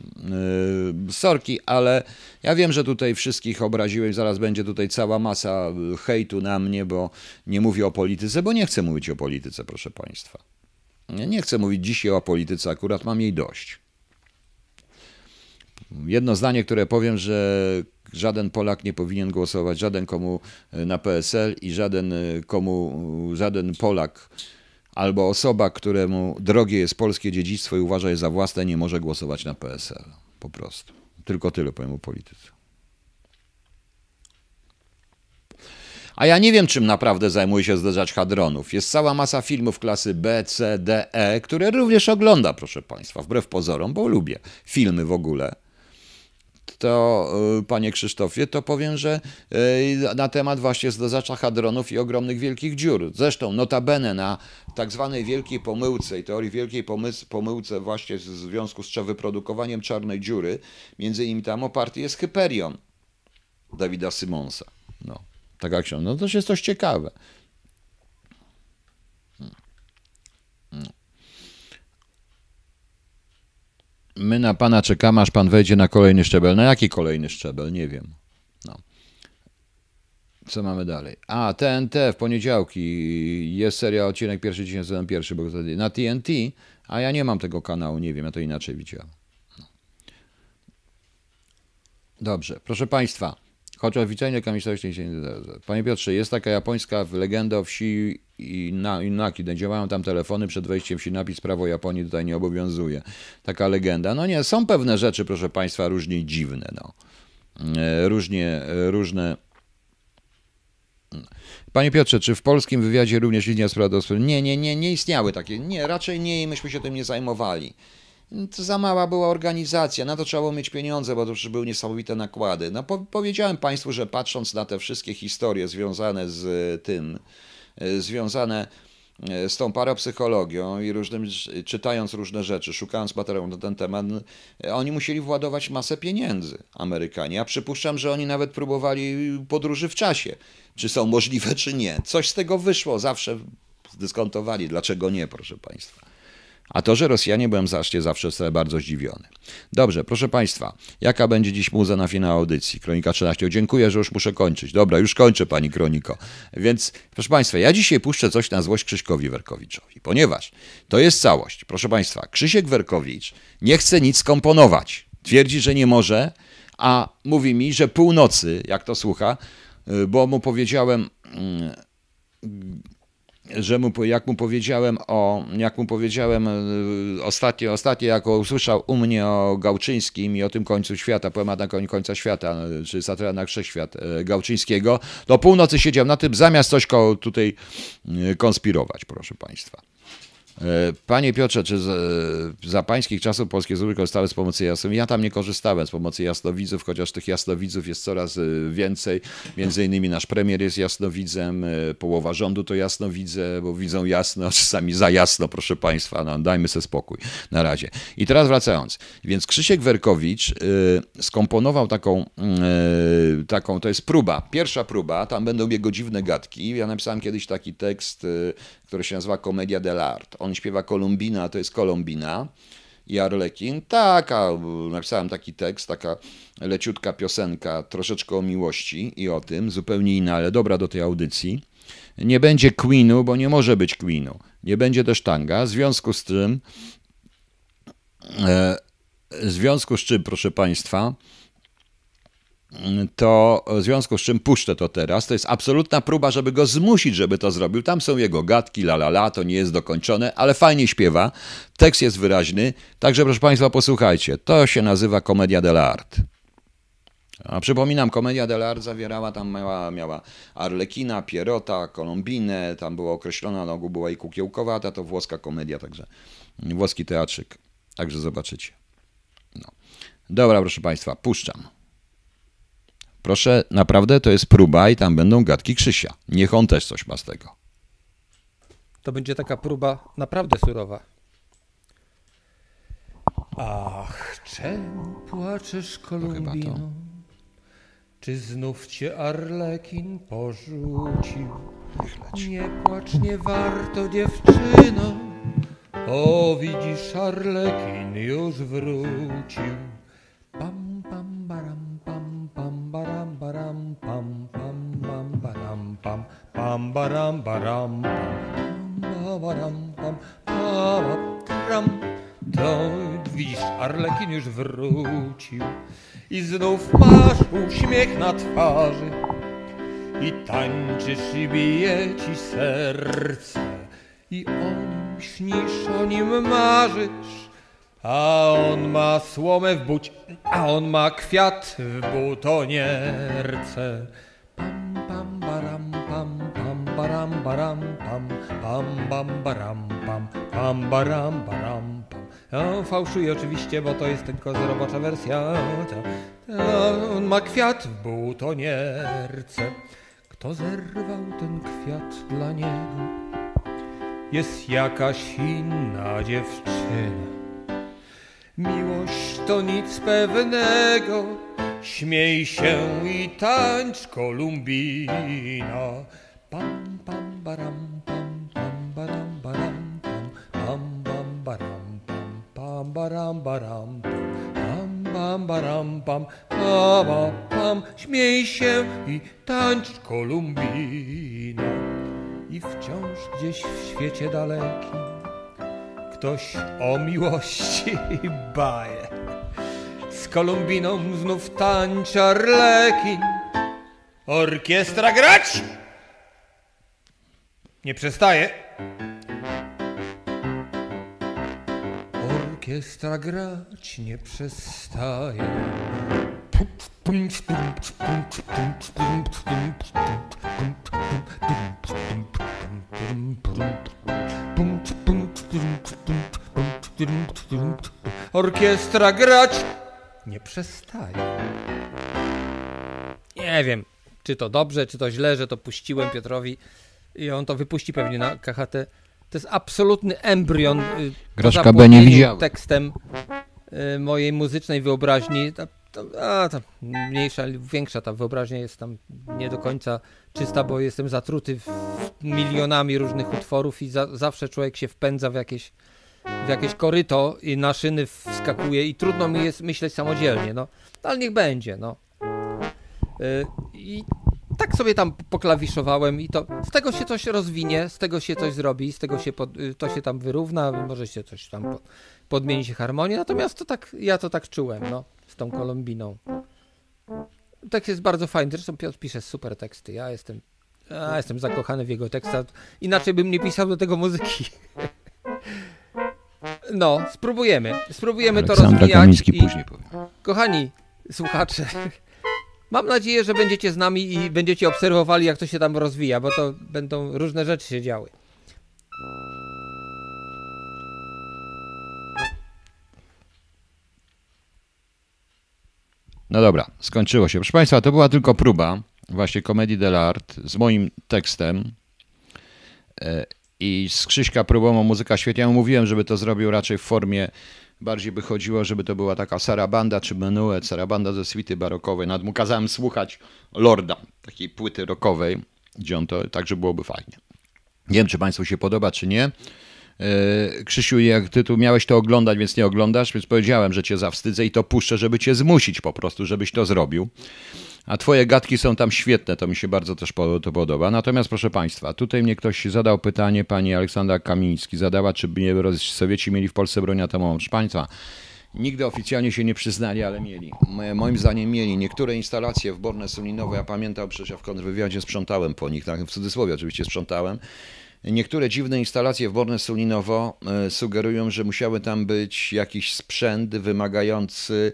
Y, sorki, ale ja wiem, że tutaj wszystkich obraziłem. Zaraz będzie tutaj cała masa y, hejtu na mnie, bo nie mówię o polityce, bo nie chcę mówić o polityce, proszę Państwa. Nie chcę mówić dzisiaj o polityce, akurat mam jej dość. Jedno zdanie, które powiem, że żaden Polak nie powinien głosować, żaden komu y, na PSL i żaden komu, żaden Polak albo osoba, któremu drogie jest polskie dziedzictwo i uważa je za własne, nie może głosować na PSL. Po prostu. Tylko tyle powiem o polityce. A ja nie wiem, czym naprawdę zajmuje się zderzacz hadronów. Jest cała masa filmów klasy B, C, D, E, które również ogląda, proszę Państwa, wbrew pozorom, bo lubię filmy w ogóle to y, panie Krzysztofie, to powiem, że y, na temat właśnie zderzacza hadronów i ogromnych wielkich dziur. Zresztą notabene na tak zwanej wielkiej pomyłce i teorii wielkiej pomyłce właśnie w związku z wyprodukowaniem czarnej dziury, między innymi tam oparty jest Hyperion Dawida Simonsa. No, taka książka. No to jest coś ciekawe. my na pana czekamy, aż pan wejdzie na kolejny szczebel. Na jaki kolejny szczebel? Nie wiem. No. Co mamy dalej? A, TNT w poniedziałki jest seria odcinek pierwszy, dzień jeden pierwszy, bo na TNT, a ja nie mam tego kanału, nie wiem, ja to inaczej widziałem. No. Dobrze, proszę państwa. Choć oficjalnie kamisości się nie zdarza. Panie Piotrze, jest taka japońska legenda o wsi Inaki. Działają tam telefony przed wejściem wsi napis prawo Japonii tutaj nie obowiązuje. Taka legenda. No nie, są pewne rzeczy, proszę Państwa, różnie dziwne. No. E, różnie, e, różne... Panie Piotrze, czy w polskim wywiadzie również linia spraw do Nie, nie, nie, nie istniały takie. Nie, raczej nie i myśmy się tym nie zajmowali to za mała była organizacja, na to trzeba było mieć pieniądze, bo to już były niesamowite nakłady. No, po powiedziałem Państwu, że patrząc na te wszystkie historie związane z e, tym, e, związane e, z tą parapsychologią i różnym, czytając różne rzeczy, szukając materiału na ten temat, no, oni musieli władować masę pieniędzy, Amerykanie. Ja przypuszczam, że oni nawet próbowali podróży w czasie, czy są możliwe, czy nie. Coś z tego wyszło, zawsze zdyskontowali. Dlaczego nie, proszę Państwa? A to, że Rosjanie byłem zacznie zawsze bardzo zdziwiony. Dobrze, proszę Państwa, jaka będzie dziś muza na finał audycji? Kronika 13. Dziękuję, że już muszę kończyć. Dobra, już kończę Pani Kroniko. Więc, proszę Państwa, ja dzisiaj puszczę coś na złość Krzyśkowi Werkowiczowi, ponieważ to jest całość. Proszę Państwa, Krzysiek Werkowicz nie chce nic komponować. Twierdzi, że nie może, a mówi mi, że północy, jak to słucha, y, bo mu powiedziałem... Yy, że mu, jak mu powiedziałem o, jak mu powiedziałem ostatnio, e, ostatnio jako usłyszał u mnie o Gałczyńskim i o tym końcu świata, poemat na koń końca świata, e, czy Satrana Wszechświat e, Gałczyńskiego, do północy siedział na tym, zamiast coś tutaj konspirować, proszę Państwa. E, panie Piotrze, czy za, e, za pańskich czasów polskie zuby korzystały z pomocy jasnowidzów? Ja tam nie korzystałem z pomocy jasnowidzów, chociaż tych jasnowidzów jest coraz e, więcej. Między innymi nasz premier jest jasnowidzem, połowa rządu to jasnowidze, bo widzą jasno, czasami za jasno, proszę państwa, no, dajmy sobie spokój na razie. I teraz wracając. Więc Krzysiek Werkowicz skomponował taką, taką to jest próba, pierwsza próba, tam będą jego dziwne gadki. Ja napisałem kiedyś taki tekst który się nazywa Komedia dell'Art. On śpiewa Kolumbina, to jest Kolumbina i Arlekin. Tak, napisałem taki tekst, taka leciutka piosenka, troszeczkę o miłości i o tym, zupełnie inna, ale dobra do tej audycji. Nie będzie Queenu, bo nie może być Queenu. Nie będzie też tanga. W związku z tym, e, w związku z czym, proszę Państwa, to w związku z czym puszczę to teraz. To jest absolutna próba, żeby go zmusić, żeby to zrobił. Tam są jego gadki, la la la, to nie jest dokończone, ale fajnie śpiewa. Tekst jest wyraźny. Także proszę Państwa, posłuchajcie. To się nazywa Komedia dell'arte. A przypominam, Komedia dell'arte zawierała, tam miała, miała Arlekina, Pierota, Kolumbinę, tam była określona, na ogół była i ta to włoska komedia, także włoski teatrzyk. Także zobaczycie. No. Dobra, proszę Państwa, puszczam. Proszę, naprawdę to jest próba i tam będą gadki Krzysia. Niech on też coś ma z tego. To będzie taka próba naprawdę surowa. Ach, czemu płaczesz, Kolumbino? To Czy znów cię Arlekin porzucił? Nie płacz, nie warto, dziewczyno. O, widzisz, Arlekin już wrócił. Pam, pam, baram, baram baram pam pam pam baram pam pam baram baram pam baram pam pam to widzisz, Arlekin już wrócił i znów masz uśmiech na twarzy i tańczysz i bije ci serce i o nim śnisz, o nim marzysz a on ma słomę w buć, a on ma kwiat w butonierce. Pam, pam, baram, pam, pam, baram, baram, pam, pam, bam, baram, pam, pam, baram, baram, pam. Ja fałszuje oczywiście, bo to jest tylko zrobocza wersja. A on ma kwiat w butonierce. Kto zerwał ten kwiat dla niego? Jest jakaś inna dziewczyna. Miłość to nic pewnego, śmiej się i tańcz Kolumbina. Pam, pam, baram, pam, pam, baram, baram, pam, pam, baram, pam, pam, baram, baram, pam, pam, baram, pam, pam, pam, śmiej się i tańcz Kolumbina. I wciąż gdzieś w świecie dalekim ktoś o miłości baje. Z kolumbiną znów tańczy arlekin, orkiestra grać nie przestaje. Orkiestra grać nie przestaje. Orkiestra grać nie przestaje. Nie wiem, czy to dobrze, czy to źle, że to puściłem Piotrowi i on to wypuści pewnie na KHT. To jest absolutny embrion y, Graszka B nie widział. tekstem y, mojej muzycznej wyobraźni a, ta mniejsza, większa ta wyobraźnia jest tam nie do końca czysta, bo jestem zatruty milionami różnych utworów i za, zawsze człowiek się wpędza w jakieś, w jakieś koryto i na szyny wskakuje i trudno mi jest myśleć samodzielnie, no. no ale niech będzie, no. Yy, I tak sobie tam poklawiszowałem i to z tego się coś rozwinie, z tego się coś zrobi, z tego się pod, y, to się tam wyrówna, może się coś tam pod, podmieni się harmonię, natomiast to tak, ja to tak czułem, no tą Kolumbiną. Tekst jest bardzo fajny, zresztą Piotr pisze super teksty. Ja jestem, ja jestem zakochany w jego tekstach. Inaczej bym nie pisał do tego muzyki. No, spróbujemy. Spróbujemy Aleksandra to rozwijać. Kamiński i... później powiem. Kochani słuchacze, mam nadzieję, że będziecie z nami i będziecie obserwowali, jak to się tam rozwija, bo to będą różne rzeczy się działy. No dobra, skończyło się. Proszę Państwa, to była tylko próba właśnie komedii dell'art z moim tekstem e, i z Krzyśka próbą o muzyka świetnie. Ja mówiłem, żeby to zrobił raczej w formie, bardziej by chodziło, żeby to była taka sarabanda czy menuet, sarabanda ze swity barokowej. Nawet mu kazałem słuchać Lorda, takiej płyty rockowej, gdzie on to, także byłoby fajnie. Nie wiem, czy Państwu się podoba, czy nie. E, Krzysiu, jak ty tu miałeś to oglądać, więc nie oglądasz, więc powiedziałem, że cię zawstydzę i to puszczę, żeby cię zmusić po prostu, żebyś to zrobił. A twoje gadki są tam świetne, to mi się bardzo też to podoba. Natomiast proszę państwa, tutaj mnie ktoś zadał pytanie, pani Aleksandra Kamiński zadała, czy by nie, Sowieci mieli w Polsce broń atomową. Proszę państwa, Nigdy oficjalnie się nie przyznali, ale mieli. Moim zdaniem mieli. Niektóre instalacje w Borne są linowe. Ja pamiętam, przecież ja w kontrwywiadzie sprzątałem po nich, tak? w cudzysłowie oczywiście sprzątałem. Niektóre dziwne instalacje w Borne Sulinowo e, sugerują, że musiały tam być jakiś sprzęt wymagający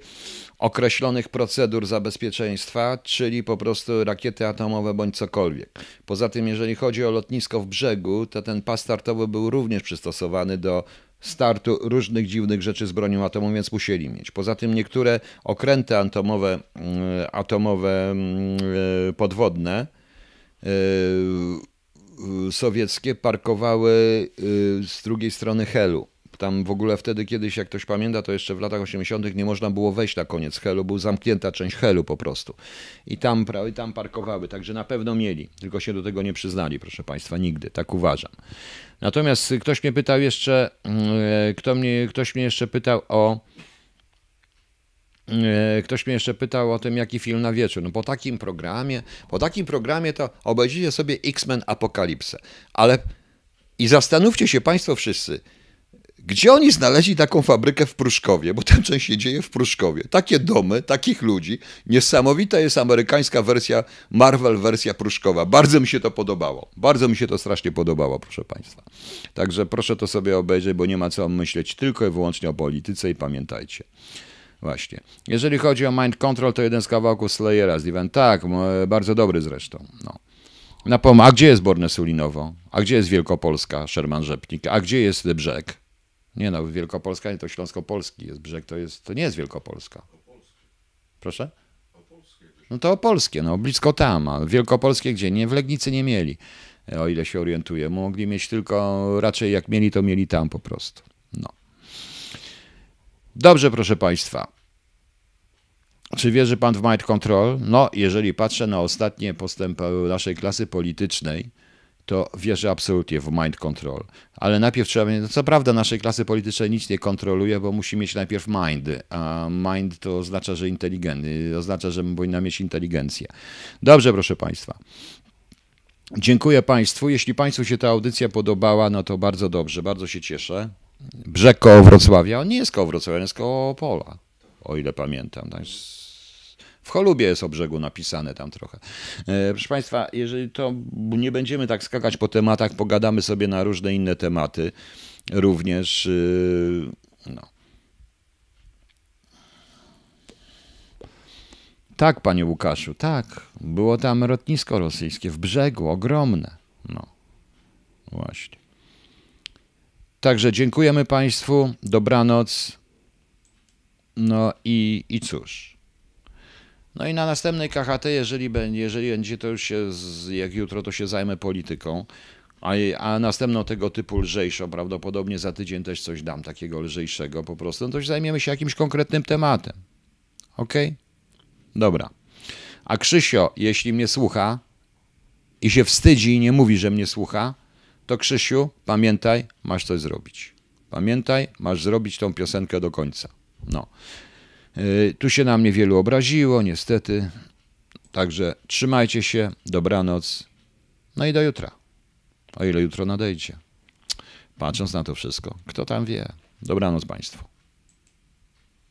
określonych procedur zabezpieczeństwa, czyli po prostu rakiety atomowe bądź cokolwiek. Poza tym, jeżeli chodzi o lotnisko w brzegu, to ten pas startowy był również przystosowany do startu różnych dziwnych rzeczy z bronią atomową, więc musieli mieć. Poza tym niektóre okręty mm, atomowe, atomowe mm, podwodne e, Y, sowieckie parkowały y, z drugiej strony Helu. Tam w ogóle wtedy kiedyś, jak ktoś pamięta, to jeszcze w latach 80. nie można było wejść na koniec Helu, Była zamknięta część Helu po prostu. I tam, I tam parkowały, także na pewno mieli, tylko się do tego nie przyznali, proszę Państwa, nigdy, tak uważam. Natomiast ktoś mnie pytał jeszcze, mm, e, kto mnie, ktoś mnie jeszcze pytał o E, ktoś mnie jeszcze pytał o tym, jaki film na wieczór. No po takim programie, po takim programie to obejrzyjcie sobie X-Men Apokalipsę. Ale i zastanówcie się Państwo wszyscy, gdzie oni znaleźli taką fabrykę w Pruszkowie, bo tam część się dzieje w Pruszkowie. Takie domy, takich ludzi. Niesamowita jest amerykańska wersja, Marvel wersja Pruszkowa. Bardzo mi się to podobało. Bardzo mi się to strasznie podobało, proszę Państwa. Także proszę to sobie obejrzeć, bo nie ma co myśleć tylko i wyłącznie o polityce i pamiętajcie. Właśnie. Jeżeli chodzi o Mind Control, to jeden z kawałków Slayera z Tak, bardzo dobry zresztą. No. pom. a gdzie jest Borne Sulinowo? A gdzie jest Wielkopolska, Sherman Rzepnik? A gdzie jest Brzeg? Nie no, Wielkopolska nie to Śląsko-Polski jest Brzeg, to, jest, to nie jest Wielkopolska. Proszę? No to opolskie, no blisko tam, a wielkopolskie gdzie? Nie, w Legnicy nie mieli, e, o ile się orientuję. Mogli mieć tylko, raczej jak mieli, to mieli tam po prostu. No. Dobrze, proszę Państwa. Czy wierzy Pan w mind control? No, jeżeli patrzę na ostatnie postępy naszej klasy politycznej, to wierzę absolutnie w mind control. Ale najpierw trzeba mieć, co prawda naszej klasy politycznej nic nie kontroluje, bo musi mieć najpierw mind, a mind to oznacza, że inteligentny, oznacza, że powinna mieć inteligencję. Dobrze, proszę Państwa. Dziękuję Państwu. Jeśli Państwu się ta audycja podobała, no to bardzo dobrze, bardzo się cieszę brzeg koło Wrocławia, on nie jest koło Wrocławia, on jest koło Pola, o ile pamiętam. Tak? W Cholubie jest o brzegu napisane tam trochę. E, proszę Państwa, jeżeli to nie będziemy tak skakać po tematach, pogadamy sobie na różne inne tematy również. E, no. Tak, panie Łukaszu, tak. Było tam lotnisko rosyjskie w brzegu, ogromne. No, właśnie. Także dziękujemy Państwu, dobranoc. No i, i cóż. No i na następnej KHT, jeżeli będzie, jeżeli będzie to już się, z, jak jutro, to się zajmę polityką, a, a następną tego typu lżejszą, prawdopodobnie za tydzień też coś dam takiego lżejszego po prostu, no to zajmiemy się jakimś konkretnym tematem. Ok? Dobra. A Krzysio, jeśli mnie słucha i się wstydzi i nie mówi, że mnie słucha, to Krzysiu, pamiętaj, masz coś zrobić. Pamiętaj, masz zrobić tą piosenkę do końca. No. Y, tu się na mnie wielu obraziło, niestety. Także trzymajcie się, dobranoc. No i do jutra. O ile jutro nadejdzie. Patrząc na to wszystko, kto tam wie. Dobranoc Państwu.